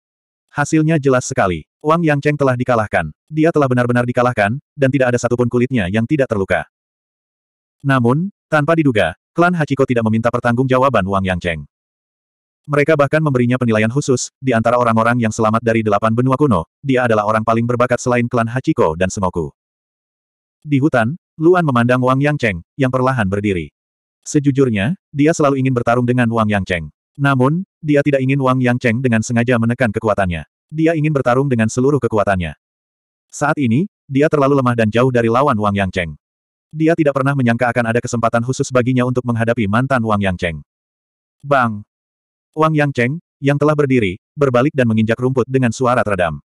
Hasilnya jelas sekali. Wang Yang Cheng telah dikalahkan. Dia telah benar-benar dikalahkan, dan tidak ada satupun kulitnya yang tidak terluka. Namun, tanpa diduga, klan Hachiko tidak meminta pertanggungjawaban Wang Yangcheng. Mereka bahkan memberinya penilaian khusus, di antara orang-orang yang selamat dari delapan benua kuno, dia adalah orang paling berbakat selain klan Hachiko dan Sengoku. Di hutan, Luan memandang Wang Yangcheng, yang perlahan berdiri. Sejujurnya, dia selalu ingin bertarung dengan Wang Yangcheng. Namun, dia tidak ingin Wang Yangcheng dengan sengaja menekan kekuatannya. Dia ingin bertarung dengan seluruh kekuatannya. Saat ini, dia terlalu lemah dan jauh dari lawan Wang Yangcheng. Dia tidak pernah menyangka akan ada kesempatan khusus baginya untuk menghadapi mantan Wang Yang Cheng. Bang! Wang Yang Cheng, yang telah berdiri, berbalik dan menginjak rumput dengan suara teredam.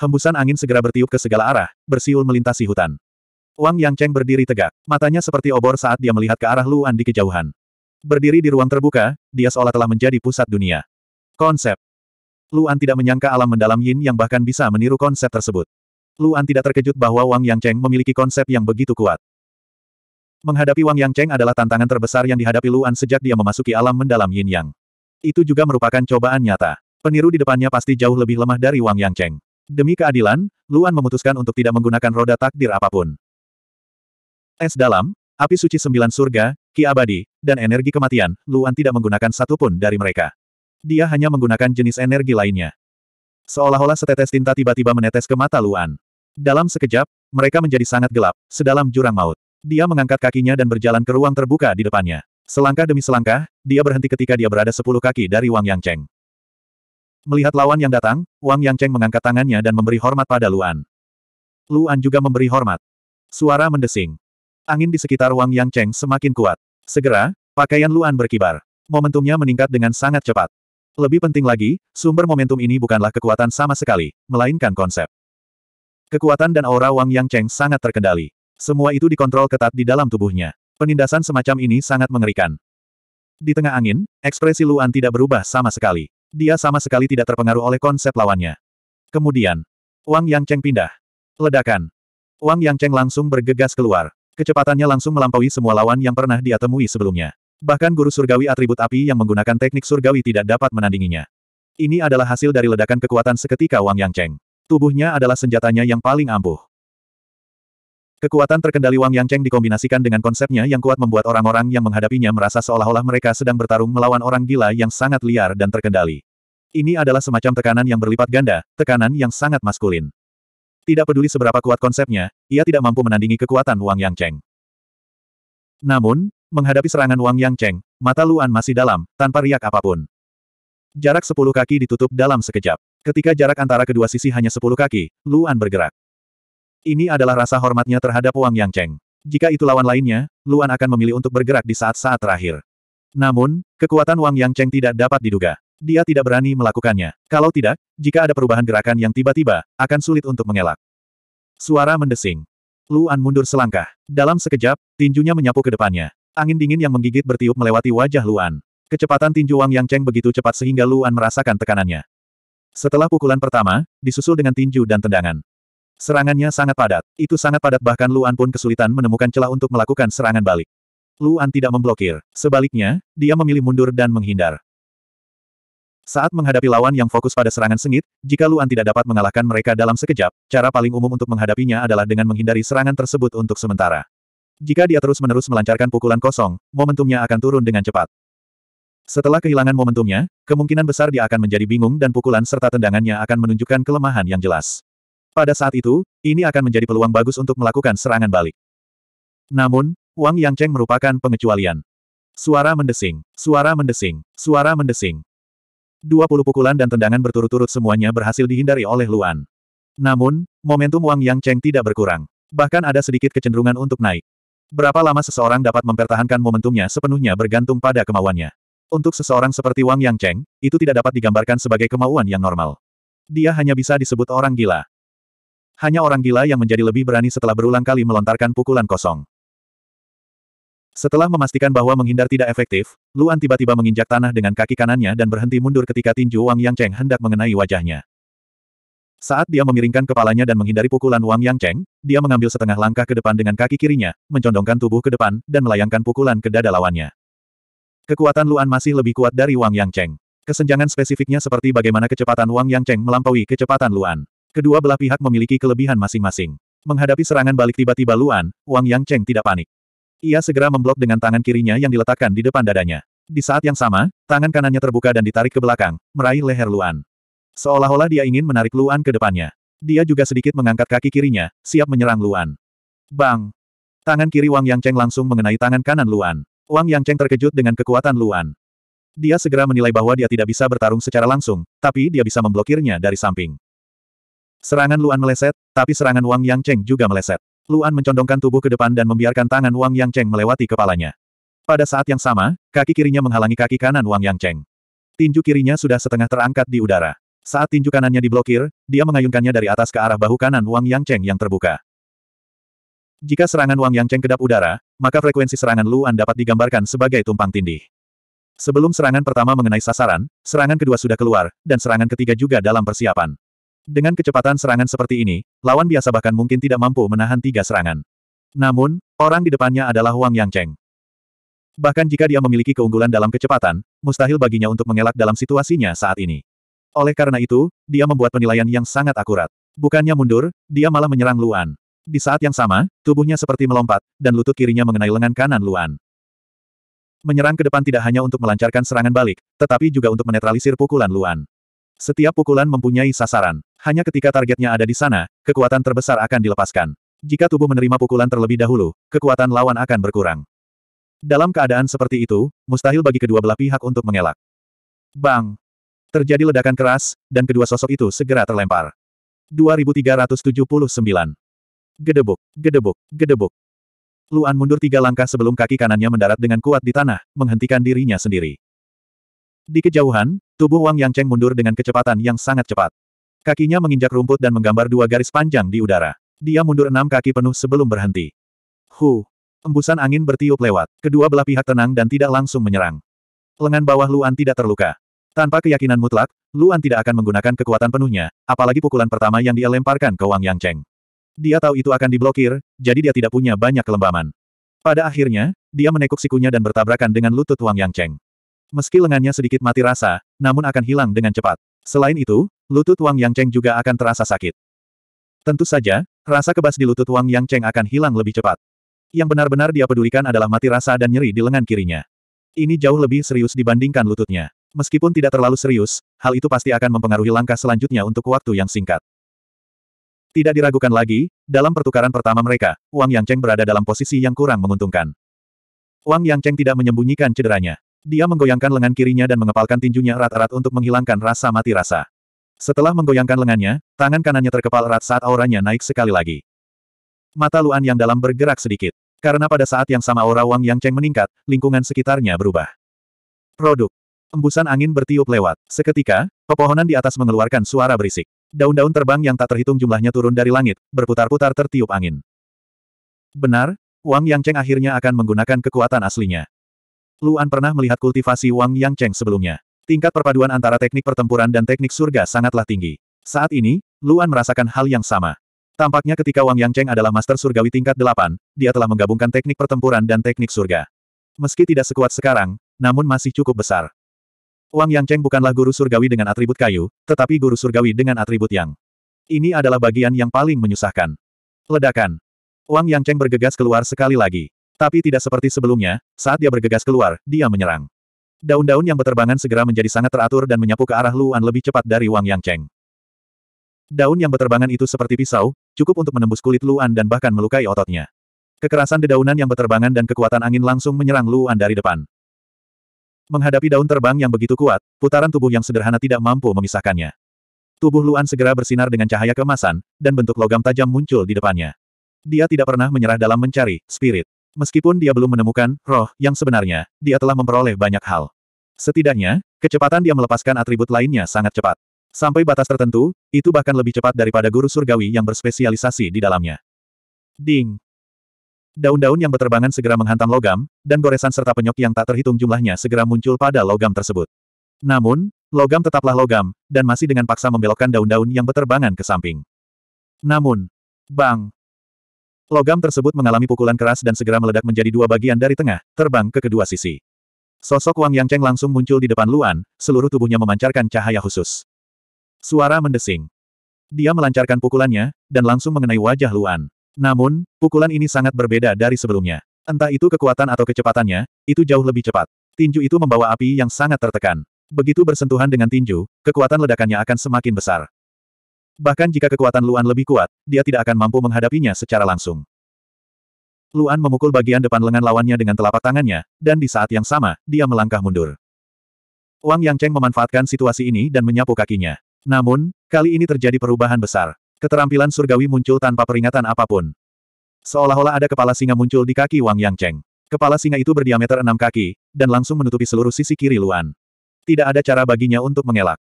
Hembusan angin segera bertiup ke segala arah, bersiul melintasi hutan. Wang Yang Cheng berdiri tegak, matanya seperti obor saat dia melihat ke arah Luan di kejauhan. Berdiri di ruang terbuka, dia seolah telah menjadi pusat dunia. Konsep Luan tidak menyangka alam mendalam Yin yang bahkan bisa meniru konsep tersebut. Luan tidak terkejut bahwa Wang Yang Cheng memiliki konsep yang begitu kuat. Menghadapi Wang Yang Cheng adalah tantangan terbesar yang dihadapi Luan sejak dia memasuki alam mendalam Yin Yang. Itu juga merupakan cobaan nyata. Peniru di depannya pasti jauh lebih lemah dari Wang Yang Cheng. Demi keadilan, Luan memutuskan untuk tidak menggunakan roda takdir apapun. Es dalam, api suci sembilan surga, ki abadi, dan energi kematian, Luan tidak menggunakan satupun dari mereka. Dia hanya menggunakan jenis energi lainnya. Seolah-olah setetes tinta tiba-tiba menetes ke mata Luan. Dalam sekejap, mereka menjadi sangat gelap, sedalam jurang maut. Dia mengangkat kakinya dan berjalan ke ruang terbuka di depannya. Selangkah demi selangkah, dia berhenti ketika dia berada sepuluh kaki dari Wang Yang Cheng. Melihat lawan yang datang, Wang Yang Cheng mengangkat tangannya dan memberi hormat pada Luan. Luan juga memberi hormat. Suara mendesing. Angin di sekitar Wang Yang Cheng semakin kuat. Segera, pakaian Luan berkibar. Momentumnya meningkat dengan sangat cepat. Lebih penting lagi, sumber momentum ini bukanlah kekuatan sama sekali, melainkan konsep. Kekuatan dan aura Wang Yang Cheng sangat terkendali. Semua itu dikontrol ketat di dalam tubuhnya. Penindasan semacam ini sangat mengerikan. Di tengah angin, ekspresi Luan tidak berubah sama sekali. Dia sama sekali tidak terpengaruh oleh konsep lawannya. Kemudian, Wang Yang Cheng pindah. Ledakan. Wang Yang Cheng langsung bergegas keluar. Kecepatannya langsung melampaui semua lawan yang pernah dia temui sebelumnya. Bahkan guru surgawi atribut api yang menggunakan teknik surgawi tidak dapat menandinginya. Ini adalah hasil dari ledakan kekuatan seketika Wang Yang Cheng. Tubuhnya adalah senjatanya yang paling ampuh. Kekuatan terkendali Wang Yang Cheng dikombinasikan dengan konsepnya yang kuat membuat orang-orang yang menghadapinya merasa seolah-olah mereka sedang bertarung melawan orang gila yang sangat liar dan terkendali. Ini adalah semacam tekanan yang berlipat ganda, tekanan yang sangat maskulin. Tidak peduli seberapa kuat konsepnya, ia tidak mampu menandingi kekuatan Wang Yang Cheng. Namun, menghadapi serangan Wang Yang Cheng, mata Luan masih dalam, tanpa riak apapun. Jarak sepuluh kaki ditutup dalam sekejap. Ketika jarak antara kedua sisi hanya sepuluh kaki, Luan bergerak. Ini adalah rasa hormatnya terhadap Wang Yangcheng. Jika itu lawan lainnya, Luan akan memilih untuk bergerak di saat-saat terakhir. Namun, kekuatan Wang Yangcheng tidak dapat diduga. Dia tidak berani melakukannya. Kalau tidak, jika ada perubahan gerakan yang tiba-tiba, akan sulit untuk mengelak. Suara mendesing. Luan mundur selangkah. Dalam sekejap, tinjunya menyapu ke depannya. Angin dingin yang menggigit bertiup melewati wajah Luan. Kecepatan tinju Wang Yangcheng begitu cepat sehingga Luan merasakan tekanannya. Setelah pukulan pertama, disusul dengan tinju dan tendangan. Serangannya sangat padat. Itu sangat padat bahkan Luan pun kesulitan menemukan celah untuk melakukan serangan balik. Luan tidak memblokir. Sebaliknya, dia memilih mundur dan menghindar. Saat menghadapi lawan yang fokus pada serangan sengit, jika Luan tidak dapat mengalahkan mereka dalam sekejap, cara paling umum untuk menghadapinya adalah dengan menghindari serangan tersebut untuk sementara. Jika dia terus-menerus melancarkan pukulan kosong, momentumnya akan turun dengan cepat. Setelah kehilangan momentumnya, kemungkinan besar dia akan menjadi bingung dan pukulan serta tendangannya akan menunjukkan kelemahan yang jelas. Pada saat itu, ini akan menjadi peluang bagus untuk melakukan serangan balik. Namun, Wang Yangcheng merupakan pengecualian. Suara mendesing, suara mendesing, suara mendesing. Dua puluh pukulan dan tendangan berturut-turut semuanya berhasil dihindari oleh Luan. Namun, momentum Wang Yangcheng tidak berkurang. Bahkan ada sedikit kecenderungan untuk naik. Berapa lama seseorang dapat mempertahankan momentumnya sepenuhnya bergantung pada kemauannya. Untuk seseorang seperti Wang Yangcheng, itu tidak dapat digambarkan sebagai kemauan yang normal. Dia hanya bisa disebut orang gila. Hanya orang gila yang menjadi lebih berani setelah berulang kali melontarkan pukulan kosong. Setelah memastikan bahwa menghindar tidak efektif, Luan tiba-tiba menginjak tanah dengan kaki kanannya dan berhenti mundur ketika tinju Wang Yang Cheng hendak mengenai wajahnya. Saat dia memiringkan kepalanya dan menghindari pukulan Wang Yang Cheng, dia mengambil setengah langkah ke depan dengan kaki kirinya, mencondongkan tubuh ke depan, dan melayangkan pukulan ke dada lawannya. Kekuatan Luan masih lebih kuat dari Wang Yang Cheng. Kesenjangan spesifiknya seperti bagaimana kecepatan Wang Yang Cheng melampaui kecepatan Luan. Kedua belah pihak memiliki kelebihan masing-masing. Menghadapi serangan balik tiba-tiba Luan, Wang Yang Cheng tidak panik. Ia segera memblok dengan tangan kirinya yang diletakkan di depan dadanya. Di saat yang sama, tangan kanannya terbuka dan ditarik ke belakang, meraih leher Luan. Seolah-olah dia ingin menarik Luan ke depannya. Dia juga sedikit mengangkat kaki kirinya, siap menyerang Luan. Bang! Tangan kiri Wang Yang Cheng langsung mengenai tangan kanan Luan. Wang Yang Cheng terkejut dengan kekuatan Luan. Dia segera menilai bahwa dia tidak bisa bertarung secara langsung, tapi dia bisa memblokirnya dari samping. Serangan Luan meleset, tapi serangan Wang Yang Cheng juga meleset. Luan mencondongkan tubuh ke depan dan membiarkan tangan Wang Yang Cheng melewati kepalanya. Pada saat yang sama, kaki kirinya menghalangi kaki kanan Wang Yang Cheng. Tinju kirinya sudah setengah terangkat di udara. Saat tinju kanannya diblokir, dia mengayunkannya dari atas ke arah bahu kanan Wang Yang Cheng yang terbuka. Jika serangan Wang Yang Cheng kedap udara, maka frekuensi serangan Luan dapat digambarkan sebagai tumpang tindih. Sebelum serangan pertama mengenai sasaran, serangan kedua sudah keluar, dan serangan ketiga juga dalam persiapan. Dengan kecepatan serangan seperti ini, lawan biasa bahkan mungkin tidak mampu menahan tiga serangan. Namun, orang di depannya adalah Wang Yangcheng. Bahkan jika dia memiliki keunggulan dalam kecepatan, mustahil baginya untuk mengelak dalam situasinya saat ini. Oleh karena itu, dia membuat penilaian yang sangat akurat. Bukannya mundur, dia malah menyerang Luan. Di saat yang sama, tubuhnya seperti melompat, dan lutut kirinya mengenai lengan kanan Luan. Menyerang ke depan tidak hanya untuk melancarkan serangan balik, tetapi juga untuk menetralisir pukulan Luan. Setiap pukulan mempunyai sasaran. Hanya ketika targetnya ada di sana, kekuatan terbesar akan dilepaskan. Jika tubuh menerima pukulan terlebih dahulu, kekuatan lawan akan berkurang. Dalam keadaan seperti itu, mustahil bagi kedua belah pihak untuk mengelak. Bang! Terjadi ledakan keras, dan kedua sosok itu segera terlempar. 2379. Gedebuk, gedebuk, gedebuk. Luan mundur tiga langkah sebelum kaki kanannya mendarat dengan kuat di tanah, menghentikan dirinya sendiri. Di kejauhan, tubuh Wang Yangcheng mundur dengan kecepatan yang sangat cepat. Kakinya menginjak rumput dan menggambar dua garis panjang di udara. Dia mundur enam kaki penuh sebelum berhenti. Hu! Embusan angin bertiup lewat. Kedua belah pihak tenang dan tidak langsung menyerang. Lengan bawah Luan tidak terluka. Tanpa keyakinan mutlak, Luan tidak akan menggunakan kekuatan penuhnya, apalagi pukulan pertama yang dia lemparkan ke Wang Yang Cheng. Dia tahu itu akan diblokir, jadi dia tidak punya banyak kelembaman. Pada akhirnya, dia menekuk sikunya dan bertabrakan dengan lutut Wang Yang Cheng. Meski lengannya sedikit mati rasa, namun akan hilang dengan cepat. Selain itu, Lutut Wang Yang Cheng juga akan terasa sakit. Tentu saja, rasa kebas di lutut Wang Yang Cheng akan hilang lebih cepat. Yang benar-benar dia pedulikan adalah mati rasa dan nyeri di lengan kirinya. Ini jauh lebih serius dibandingkan lututnya. Meskipun tidak terlalu serius, hal itu pasti akan mempengaruhi langkah selanjutnya untuk waktu yang singkat. Tidak diragukan lagi, dalam pertukaran pertama mereka, Wang Yang Cheng berada dalam posisi yang kurang menguntungkan. Wang Yang Cheng tidak menyembunyikan cederanya. Dia menggoyangkan lengan kirinya dan mengepalkan tinjunya erat-erat untuk menghilangkan rasa mati rasa. Setelah menggoyangkan lengannya, tangan kanannya terkepal erat saat auranya naik sekali lagi. Mata Luan yang dalam bergerak sedikit. Karena pada saat yang sama aura Wang Yang Cheng meningkat, lingkungan sekitarnya berubah. Produk. Embusan angin bertiup lewat. Seketika, pepohonan di atas mengeluarkan suara berisik. Daun-daun terbang yang tak terhitung jumlahnya turun dari langit, berputar-putar tertiup angin. Benar, Wang Yang Cheng akhirnya akan menggunakan kekuatan aslinya. Luan pernah melihat kultivasi Wang Yang Cheng sebelumnya. Tingkat perpaduan antara teknik pertempuran dan teknik surga sangatlah tinggi. Saat ini, Luan merasakan hal yang sama. Tampaknya ketika Wang Yang Cheng adalah master surgawi tingkat 8, dia telah menggabungkan teknik pertempuran dan teknik surga. Meski tidak sekuat sekarang, namun masih cukup besar. Wang Yang Cheng bukanlah guru surgawi dengan atribut kayu, tetapi guru surgawi dengan atribut yang. Ini adalah bagian yang paling menyusahkan. Ledakan. Wang Yang Cheng bergegas keluar sekali lagi. Tapi tidak seperti sebelumnya, saat dia bergegas keluar, dia menyerang. Daun-daun yang berterbangan segera menjadi sangat teratur dan menyapu ke arah Luan lebih cepat dari Wang Yang Cheng. Daun yang berterbangan itu seperti pisau, cukup untuk menembus kulit Luan dan bahkan melukai ototnya. Kekerasan dedaunan yang berterbangan dan kekuatan angin langsung menyerang Luan dari depan. Menghadapi daun terbang yang begitu kuat, putaran tubuh yang sederhana tidak mampu memisahkannya. Tubuh Luan segera bersinar dengan cahaya kemasan, dan bentuk logam tajam muncul di depannya. Dia tidak pernah menyerah dalam mencari spirit. Meskipun dia belum menemukan roh yang sebenarnya, dia telah memperoleh banyak hal. Setidaknya, kecepatan dia melepaskan atribut lainnya sangat cepat. Sampai batas tertentu, itu bahkan lebih cepat daripada guru surgawi yang berspesialisasi di dalamnya. Ding! Daun-daun yang berterbangan segera menghantam logam, dan goresan serta penyok yang tak terhitung jumlahnya segera muncul pada logam tersebut. Namun, logam tetaplah logam, dan masih dengan paksa membelokkan daun-daun yang berterbangan ke samping. Namun, bang! Logam tersebut mengalami pukulan keras dan segera meledak menjadi dua bagian dari tengah, terbang ke kedua sisi. Sosok Wang Yangcheng langsung muncul di depan Luan, seluruh tubuhnya memancarkan cahaya khusus. Suara mendesing. Dia melancarkan pukulannya, dan langsung mengenai wajah Luan. Namun, pukulan ini sangat berbeda dari sebelumnya. Entah itu kekuatan atau kecepatannya, itu jauh lebih cepat. Tinju itu membawa api yang sangat tertekan. Begitu bersentuhan dengan tinju, kekuatan ledakannya akan semakin besar. Bahkan jika kekuatan Luan lebih kuat, dia tidak akan mampu menghadapinya secara langsung. Luan memukul bagian depan lengan lawannya dengan telapak tangannya, dan di saat yang sama, dia melangkah mundur. Wang Yangcheng memanfaatkan situasi ini dan menyapu kakinya. Namun, kali ini terjadi perubahan besar. Keterampilan surgawi muncul tanpa peringatan apapun. Seolah-olah ada kepala singa muncul di kaki Wang Yangcheng. Kepala singa itu berdiameter enam kaki, dan langsung menutupi seluruh sisi kiri Luan. Tidak ada cara baginya untuk mengelak.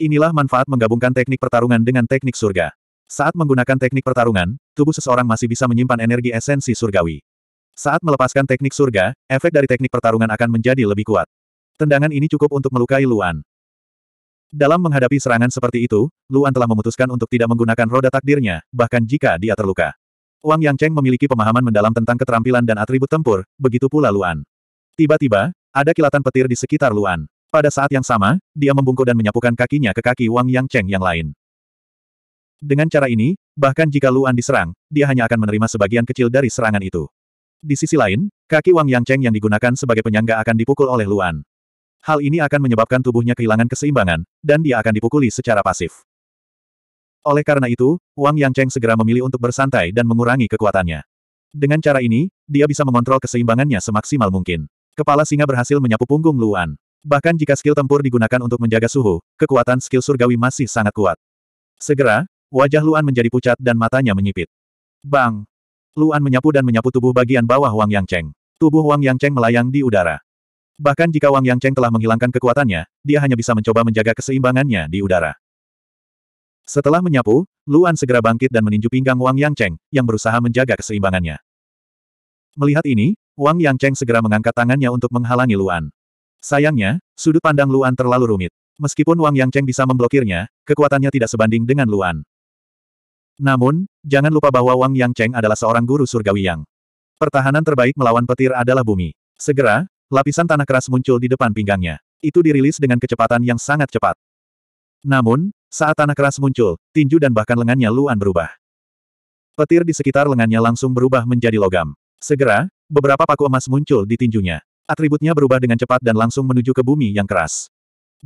Inilah manfaat menggabungkan teknik pertarungan dengan teknik surga. Saat menggunakan teknik pertarungan, tubuh seseorang masih bisa menyimpan energi esensi surgawi. Saat melepaskan teknik surga, efek dari teknik pertarungan akan menjadi lebih kuat. Tendangan ini cukup untuk melukai Luan. Dalam menghadapi serangan seperti itu, Luan telah memutuskan untuk tidak menggunakan roda takdirnya, bahkan jika dia terluka. Wang Yang Cheng memiliki pemahaman mendalam tentang keterampilan dan atribut tempur, begitu pula Luan. Tiba-tiba, ada kilatan petir di sekitar Luan. Pada saat yang sama, dia membungkuk dan menyapukan kakinya ke kaki Wang Yang Cheng yang lain. Dengan cara ini, bahkan jika Luan diserang, dia hanya akan menerima sebagian kecil dari serangan itu. Di sisi lain, kaki Wang Yang Cheng yang digunakan sebagai penyangga akan dipukul oleh Luan. Hal ini akan menyebabkan tubuhnya kehilangan keseimbangan, dan dia akan dipukuli secara pasif. Oleh karena itu, Wang Yang Cheng segera memilih untuk bersantai dan mengurangi kekuatannya. Dengan cara ini, dia bisa mengontrol keseimbangannya semaksimal mungkin. Kepala singa berhasil menyapu punggung Luan. Bahkan jika skill tempur digunakan untuk menjaga suhu, kekuatan skill surgawi masih sangat kuat. Segera, wajah Luan menjadi pucat dan matanya menyipit. Bang! Luan menyapu dan menyapu tubuh bagian bawah Wang Yang Cheng. Tubuh Wang Yang Cheng melayang di udara. Bahkan jika Wang Yang Cheng telah menghilangkan kekuatannya, dia hanya bisa mencoba menjaga keseimbangannya di udara. Setelah menyapu, Luan segera bangkit dan meninju pinggang Wang Yang Cheng, yang berusaha menjaga keseimbangannya. Melihat ini, Wang Yang Cheng segera mengangkat tangannya untuk menghalangi Luan. Sayangnya, sudut pandang Luan terlalu rumit. Meskipun Wang Yangcheng bisa memblokirnya, kekuatannya tidak sebanding dengan Luan. Namun, jangan lupa bahwa Wang Yangcheng adalah seorang guru surgawi yang pertahanan terbaik melawan petir adalah bumi. Segera, lapisan tanah keras muncul di depan pinggangnya. Itu dirilis dengan kecepatan yang sangat cepat. Namun, saat tanah keras muncul, tinju dan bahkan lengannya Luan berubah. Petir di sekitar lengannya langsung berubah menjadi logam. Segera, beberapa paku emas muncul di tinjunya. Atributnya berubah dengan cepat dan langsung menuju ke bumi yang keras.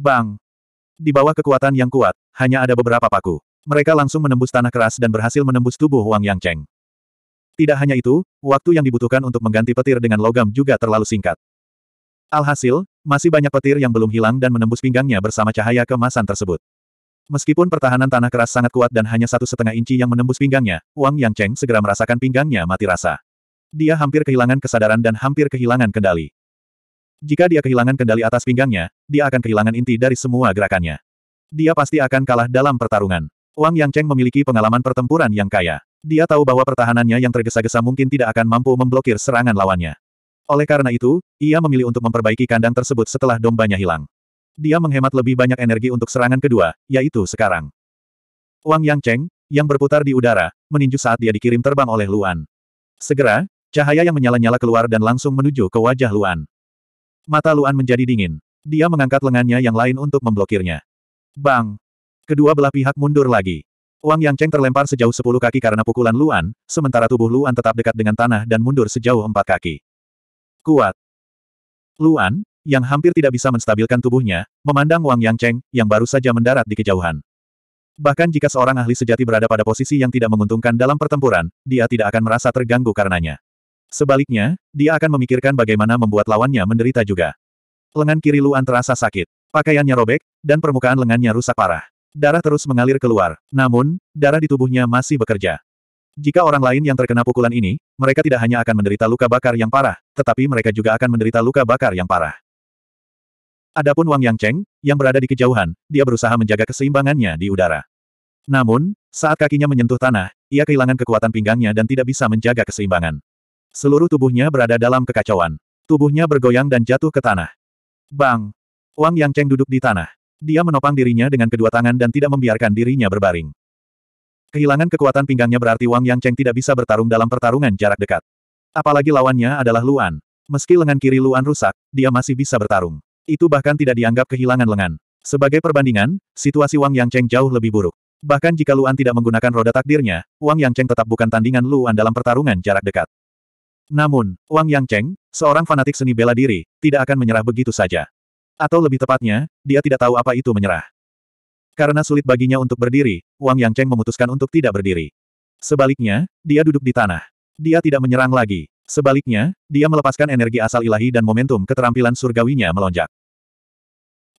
Bang! Di bawah kekuatan yang kuat, hanya ada beberapa paku. Mereka langsung menembus tanah keras dan berhasil menembus tubuh Wang Yang Cheng. Tidak hanya itu, waktu yang dibutuhkan untuk mengganti petir dengan logam juga terlalu singkat. Alhasil, masih banyak petir yang belum hilang dan menembus pinggangnya bersama cahaya kemasan tersebut. Meskipun pertahanan tanah keras sangat kuat dan hanya satu setengah inci yang menembus pinggangnya, Wang Yang Cheng segera merasakan pinggangnya mati rasa. Dia hampir kehilangan kesadaran dan hampir kehilangan kendali. Jika dia kehilangan kendali atas pinggangnya, dia akan kehilangan inti dari semua gerakannya. Dia pasti akan kalah dalam pertarungan. Wang Yang Cheng memiliki pengalaman pertempuran yang kaya. Dia tahu bahwa pertahanannya yang tergesa-gesa mungkin tidak akan mampu memblokir serangan lawannya. Oleh karena itu, ia memilih untuk memperbaiki kandang tersebut setelah dombanya hilang. Dia menghemat lebih banyak energi untuk serangan kedua, yaitu sekarang. Wang Yang Cheng, yang berputar di udara, meninju saat dia dikirim terbang oleh Luan. Segera, cahaya yang menyala-nyala keluar dan langsung menuju ke wajah Luan. Mata Luan menjadi dingin. Dia mengangkat lengannya yang lain untuk memblokirnya. Bang! Kedua belah pihak mundur lagi. Wang Yang Cheng terlempar sejauh sepuluh kaki karena pukulan Luan, sementara tubuh Luan tetap dekat dengan tanah dan mundur sejauh empat kaki. Kuat! Luan, yang hampir tidak bisa menstabilkan tubuhnya, memandang Wang Yang Cheng, yang baru saja mendarat di kejauhan. Bahkan jika seorang ahli sejati berada pada posisi yang tidak menguntungkan dalam pertempuran, dia tidak akan merasa terganggu karenanya. Sebaliknya, dia akan memikirkan bagaimana membuat lawannya menderita juga. Lengan kiri Luan terasa sakit. Pakaiannya robek, dan permukaan lengannya rusak parah. Darah terus mengalir keluar. Namun, darah di tubuhnya masih bekerja. Jika orang lain yang terkena pukulan ini, mereka tidak hanya akan menderita luka bakar yang parah, tetapi mereka juga akan menderita luka bakar yang parah. Adapun Wang Yang Cheng, yang berada di kejauhan, dia berusaha menjaga keseimbangannya di udara. Namun, saat kakinya menyentuh tanah, ia kehilangan kekuatan pinggangnya dan tidak bisa menjaga keseimbangan. Seluruh tubuhnya berada dalam kekacauan. Tubuhnya bergoyang dan jatuh ke tanah. Bang! Wang Yang Cheng duduk di tanah. Dia menopang dirinya dengan kedua tangan dan tidak membiarkan dirinya berbaring. Kehilangan kekuatan pinggangnya berarti Wang Yang Cheng tidak bisa bertarung dalam pertarungan jarak dekat. Apalagi lawannya adalah Luan. Meski lengan kiri Luan rusak, dia masih bisa bertarung. Itu bahkan tidak dianggap kehilangan lengan. Sebagai perbandingan, situasi Wang Yang Cheng jauh lebih buruk. Bahkan jika Luan tidak menggunakan roda takdirnya, Wang Yang Cheng tetap bukan tandingan Luan dalam pertarungan jarak dekat. Namun, Wang Yang Cheng, seorang fanatik seni bela diri, tidak akan menyerah begitu saja. Atau lebih tepatnya, dia tidak tahu apa itu menyerah. Karena sulit baginya untuk berdiri, Wang Yang Cheng memutuskan untuk tidak berdiri. Sebaliknya, dia duduk di tanah. Dia tidak menyerang lagi. Sebaliknya, dia melepaskan energi asal ilahi dan momentum keterampilan surgawinya melonjak.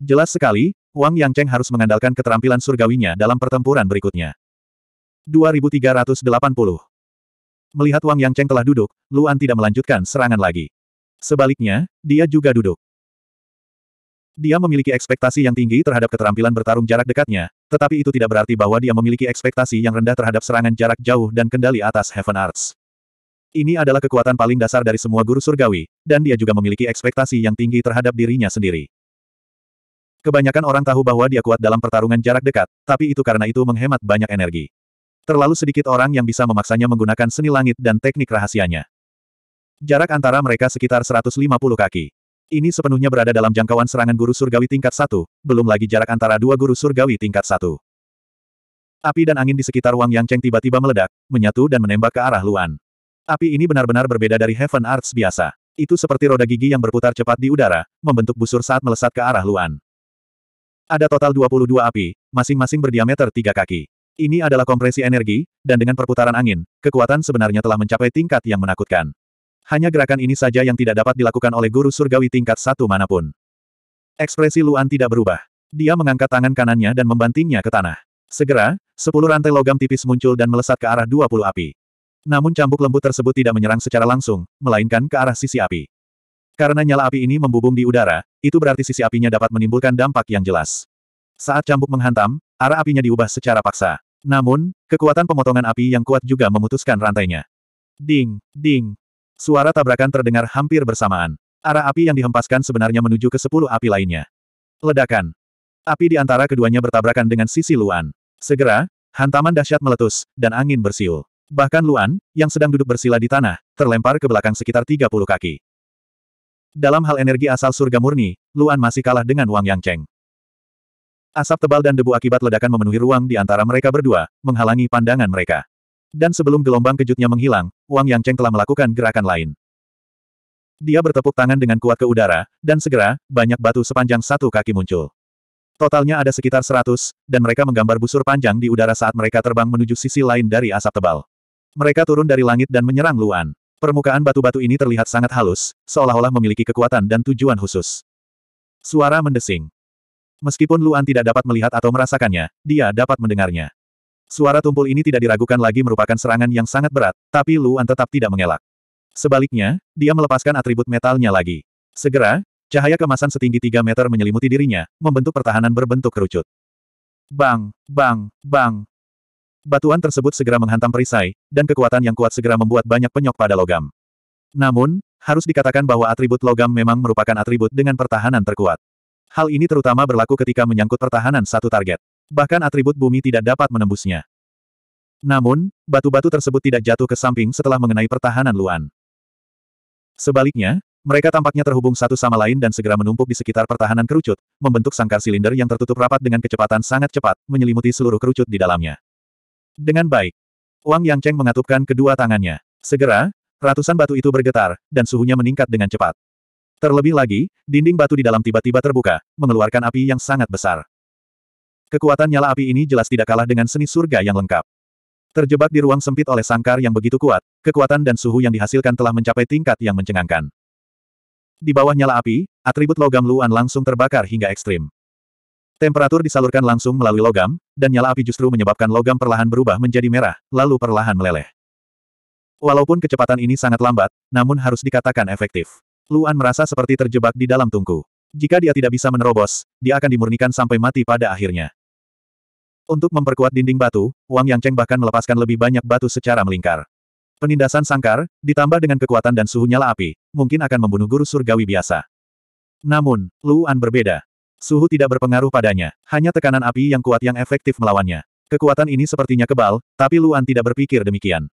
Jelas sekali, Wang Yang Cheng harus mengandalkan keterampilan surgawinya dalam pertempuran berikutnya. 2380 Melihat Wang Yang Cheng telah duduk, Luan tidak melanjutkan serangan lagi. Sebaliknya, dia juga duduk. Dia memiliki ekspektasi yang tinggi terhadap keterampilan bertarung jarak dekatnya, tetapi itu tidak berarti bahwa dia memiliki ekspektasi yang rendah terhadap serangan jarak jauh dan kendali atas Heaven Arts. Ini adalah kekuatan paling dasar dari semua guru surgawi, dan dia juga memiliki ekspektasi yang tinggi terhadap dirinya sendiri. Kebanyakan orang tahu bahwa dia kuat dalam pertarungan jarak dekat, tapi itu karena itu menghemat banyak energi. Terlalu sedikit orang yang bisa memaksanya menggunakan seni langit dan teknik rahasianya. Jarak antara mereka sekitar 150 kaki. Ini sepenuhnya berada dalam jangkauan serangan guru surgawi tingkat satu, belum lagi jarak antara dua guru surgawi tingkat satu. Api dan angin di sekitar Wang Yang Cheng tiba-tiba meledak, menyatu dan menembak ke arah Luan. Api ini benar-benar berbeda dari Heaven Arts biasa. Itu seperti roda gigi yang berputar cepat di udara, membentuk busur saat melesat ke arah Luan. Ada total 22 api, masing-masing berdiameter 3 kaki. Ini adalah kompresi energi, dan dengan perputaran angin, kekuatan sebenarnya telah mencapai tingkat yang menakutkan. Hanya gerakan ini saja yang tidak dapat dilakukan oleh guru surgawi tingkat satu manapun. Ekspresi Luan tidak berubah. Dia mengangkat tangan kanannya dan membantingnya ke tanah. Segera, sepuluh rantai logam tipis muncul dan melesat ke arah dua puluh api. Namun cambuk lembut tersebut tidak menyerang secara langsung, melainkan ke arah sisi api. Karena nyala api ini membubung di udara, itu berarti sisi apinya dapat menimbulkan dampak yang jelas. Saat cambuk menghantam, arah apinya diubah secara paksa. Namun, kekuatan pemotongan api yang kuat juga memutuskan rantainya. Ding, ding. Suara tabrakan terdengar hampir bersamaan. Arah api yang dihempaskan sebenarnya menuju ke sepuluh api lainnya. Ledakan. Api di antara keduanya bertabrakan dengan sisi Luan. Segera, hantaman dahsyat meletus, dan angin bersiul. Bahkan Luan, yang sedang duduk bersila di tanah, terlempar ke belakang sekitar 30 kaki. Dalam hal energi asal surga murni, Luan masih kalah dengan Wang Yang Yangcheng. Asap tebal dan debu akibat ledakan memenuhi ruang di antara mereka berdua, menghalangi pandangan mereka. Dan sebelum gelombang kejutnya menghilang, Wang Cheng telah melakukan gerakan lain. Dia bertepuk tangan dengan kuat ke udara, dan segera, banyak batu sepanjang satu kaki muncul. Totalnya ada sekitar seratus, dan mereka menggambar busur panjang di udara saat mereka terbang menuju sisi lain dari asap tebal. Mereka turun dari langit dan menyerang Luan. Permukaan batu-batu ini terlihat sangat halus, seolah-olah memiliki kekuatan dan tujuan khusus. Suara mendesing. Meskipun Luan tidak dapat melihat atau merasakannya, dia dapat mendengarnya. Suara tumpul ini tidak diragukan lagi merupakan serangan yang sangat berat, tapi Luan tetap tidak mengelak. Sebaliknya, dia melepaskan atribut metalnya lagi. Segera, cahaya kemasan setinggi 3 meter menyelimuti dirinya, membentuk pertahanan berbentuk kerucut. Bang, bang, bang. Batuan tersebut segera menghantam perisai, dan kekuatan yang kuat segera membuat banyak penyok pada logam. Namun, harus dikatakan bahwa atribut logam memang merupakan atribut dengan pertahanan terkuat. Hal ini terutama berlaku ketika menyangkut pertahanan satu target. Bahkan atribut bumi tidak dapat menembusnya. Namun, batu-batu tersebut tidak jatuh ke samping setelah mengenai pertahanan Luan. Sebaliknya, mereka tampaknya terhubung satu sama lain dan segera menumpuk di sekitar pertahanan kerucut, membentuk sangkar silinder yang tertutup rapat dengan kecepatan sangat cepat, menyelimuti seluruh kerucut di dalamnya. Dengan baik, Wang Yang Cheng mengatupkan kedua tangannya. Segera, ratusan batu itu bergetar, dan suhunya meningkat dengan cepat. Terlebih lagi, dinding batu di dalam tiba-tiba terbuka, mengeluarkan api yang sangat besar. Kekuatan nyala api ini jelas tidak kalah dengan seni surga yang lengkap. Terjebak di ruang sempit oleh sangkar yang begitu kuat, kekuatan dan suhu yang dihasilkan telah mencapai tingkat yang mencengangkan. Di bawah nyala api, atribut logam Luan langsung terbakar hingga ekstrim. Temperatur disalurkan langsung melalui logam, dan nyala api justru menyebabkan logam perlahan berubah menjadi merah, lalu perlahan meleleh. Walaupun kecepatan ini sangat lambat, namun harus dikatakan efektif. Luan merasa seperti terjebak di dalam tungku. Jika dia tidak bisa menerobos, dia akan dimurnikan sampai mati pada akhirnya. Untuk memperkuat dinding batu, Wang Yang Cheng bahkan melepaskan lebih banyak batu secara melingkar. Penindasan sangkar, ditambah dengan kekuatan dan suhu nyala api, mungkin akan membunuh guru surgawi biasa. Namun, Luan berbeda. Suhu tidak berpengaruh padanya, hanya tekanan api yang kuat yang efektif melawannya. Kekuatan ini sepertinya kebal, tapi Luan tidak berpikir demikian.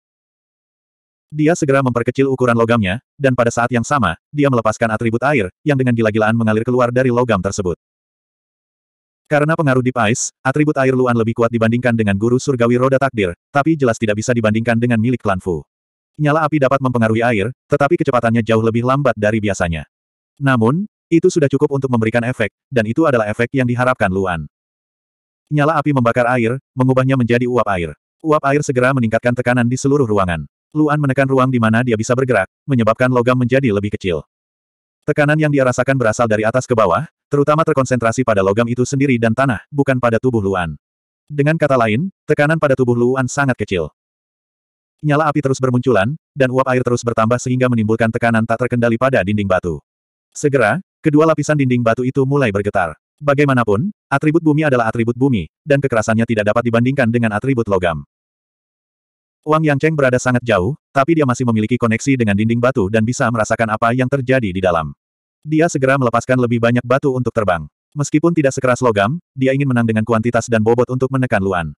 Dia segera memperkecil ukuran logamnya, dan pada saat yang sama, dia melepaskan atribut air, yang dengan gila-gilaan mengalir keluar dari logam tersebut. Karena pengaruh Deep Ice, atribut air Luan lebih kuat dibandingkan dengan guru surgawi roda takdir, tapi jelas tidak bisa dibandingkan dengan milik klan Fu. Nyala api dapat mempengaruhi air, tetapi kecepatannya jauh lebih lambat dari biasanya. Namun, itu sudah cukup untuk memberikan efek, dan itu adalah efek yang diharapkan Luan. Nyala api membakar air, mengubahnya menjadi uap air. Uap air segera meningkatkan tekanan di seluruh ruangan. Luan menekan ruang di mana dia bisa bergerak, menyebabkan logam menjadi lebih kecil. Tekanan yang dia rasakan berasal dari atas ke bawah, terutama terkonsentrasi pada logam itu sendiri dan tanah, bukan pada tubuh Luan. Dengan kata lain, tekanan pada tubuh Luan sangat kecil. Nyala api terus bermunculan, dan uap air terus bertambah sehingga menimbulkan tekanan tak terkendali pada dinding batu. Segera, kedua lapisan dinding batu itu mulai bergetar. Bagaimanapun, atribut bumi adalah atribut bumi, dan kekerasannya tidak dapat dibandingkan dengan atribut logam. Wang Cheng berada sangat jauh, tapi dia masih memiliki koneksi dengan dinding batu dan bisa merasakan apa yang terjadi di dalam. Dia segera melepaskan lebih banyak batu untuk terbang. Meskipun tidak sekeras logam, dia ingin menang dengan kuantitas dan bobot untuk menekan Luan.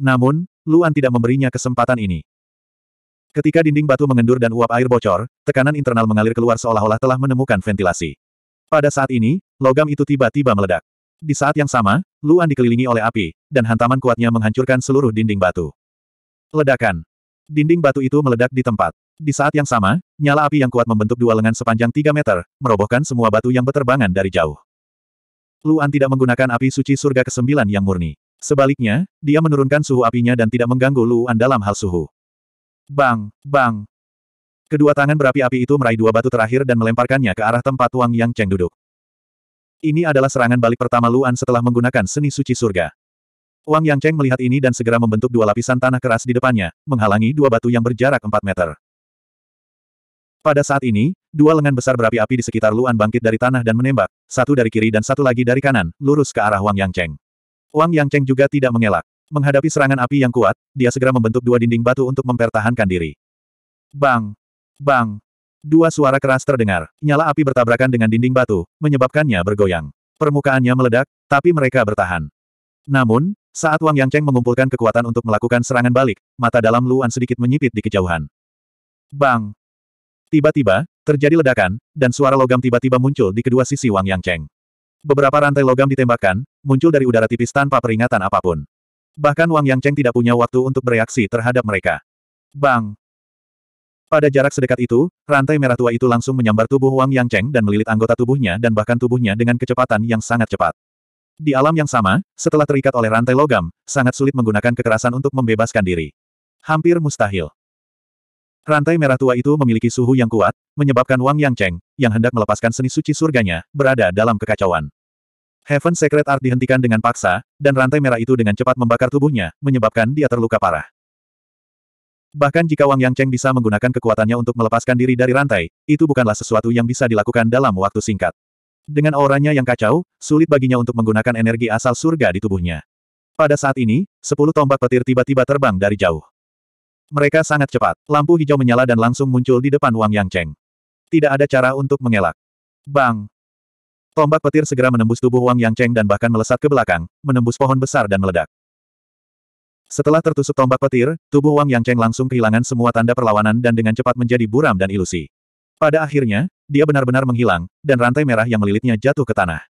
Namun, Luan tidak memberinya kesempatan ini. Ketika dinding batu mengendur dan uap air bocor, tekanan internal mengalir keluar seolah-olah telah menemukan ventilasi. Pada saat ini, logam itu tiba-tiba meledak. Di saat yang sama, Luan dikelilingi oleh api, dan hantaman kuatnya menghancurkan seluruh dinding batu. Ledakan. Dinding batu itu meledak di tempat. Di saat yang sama, nyala api yang kuat membentuk dua lengan sepanjang 3 meter, merobohkan semua batu yang berterbangan dari jauh. Luan tidak menggunakan api suci surga ke-9 yang murni. Sebaliknya, dia menurunkan suhu apinya dan tidak mengganggu Luan dalam hal suhu. Bang, bang. Kedua tangan berapi-api itu meraih dua batu terakhir dan melemparkannya ke arah tempat Wang Yang Cheng duduk. Ini adalah serangan balik pertama Luan setelah menggunakan seni suci surga. Wang Yangcheng melihat ini dan segera membentuk dua lapisan tanah keras di depannya, menghalangi dua batu yang berjarak 4 meter. Pada saat ini, dua lengan besar berapi-api di sekitar Luan bangkit dari tanah dan menembak, satu dari kiri dan satu lagi dari kanan, lurus ke arah Wang Yangcheng. Wang Yangcheng juga tidak mengelak. Menghadapi serangan api yang kuat, dia segera membentuk dua dinding batu untuk mempertahankan diri. Bang! Bang! Dua suara keras terdengar, nyala api bertabrakan dengan dinding batu, menyebabkannya bergoyang. Permukaannya meledak, tapi mereka bertahan. Namun, saat Wang Yangcheng mengumpulkan kekuatan untuk melakukan serangan balik, mata dalam Luan sedikit menyipit di kejauhan. Bang! Tiba-tiba, terjadi ledakan, dan suara logam tiba-tiba muncul di kedua sisi Wang Yangcheng. Beberapa rantai logam ditembakkan, muncul dari udara tipis tanpa peringatan apapun. Bahkan Wang Yangcheng tidak punya waktu untuk bereaksi terhadap mereka. Bang! Pada jarak sedekat itu, rantai merah tua itu langsung menyambar tubuh Wang Yangcheng dan melilit anggota tubuhnya dan bahkan tubuhnya dengan kecepatan yang sangat cepat. Di alam yang sama, setelah terikat oleh rantai logam, sangat sulit menggunakan kekerasan untuk membebaskan diri. Hampir mustahil. Rantai merah tua itu memiliki suhu yang kuat, menyebabkan Wang Yang Cheng, yang hendak melepaskan seni suci surganya, berada dalam kekacauan. Heaven Secret Art dihentikan dengan paksa, dan rantai merah itu dengan cepat membakar tubuhnya, menyebabkan dia terluka parah. Bahkan jika Wang Yang Cheng bisa menggunakan kekuatannya untuk melepaskan diri dari rantai, itu bukanlah sesuatu yang bisa dilakukan dalam waktu singkat. Dengan auranya yang kacau, sulit baginya untuk menggunakan energi asal surga di tubuhnya. Pada saat ini, sepuluh tombak petir tiba-tiba terbang dari jauh. Mereka sangat cepat, lampu hijau menyala dan langsung muncul di depan Wang Yang Cheng. Tidak ada cara untuk mengelak. Bang! Tombak petir segera menembus tubuh Wang Yang Cheng dan bahkan melesat ke belakang, menembus pohon besar dan meledak. Setelah tertusuk tombak petir, tubuh Wang Yang Cheng langsung kehilangan semua tanda perlawanan dan dengan cepat menjadi buram dan ilusi. Pada akhirnya, dia benar-benar menghilang, dan rantai merah yang melilitnya jatuh ke tanah.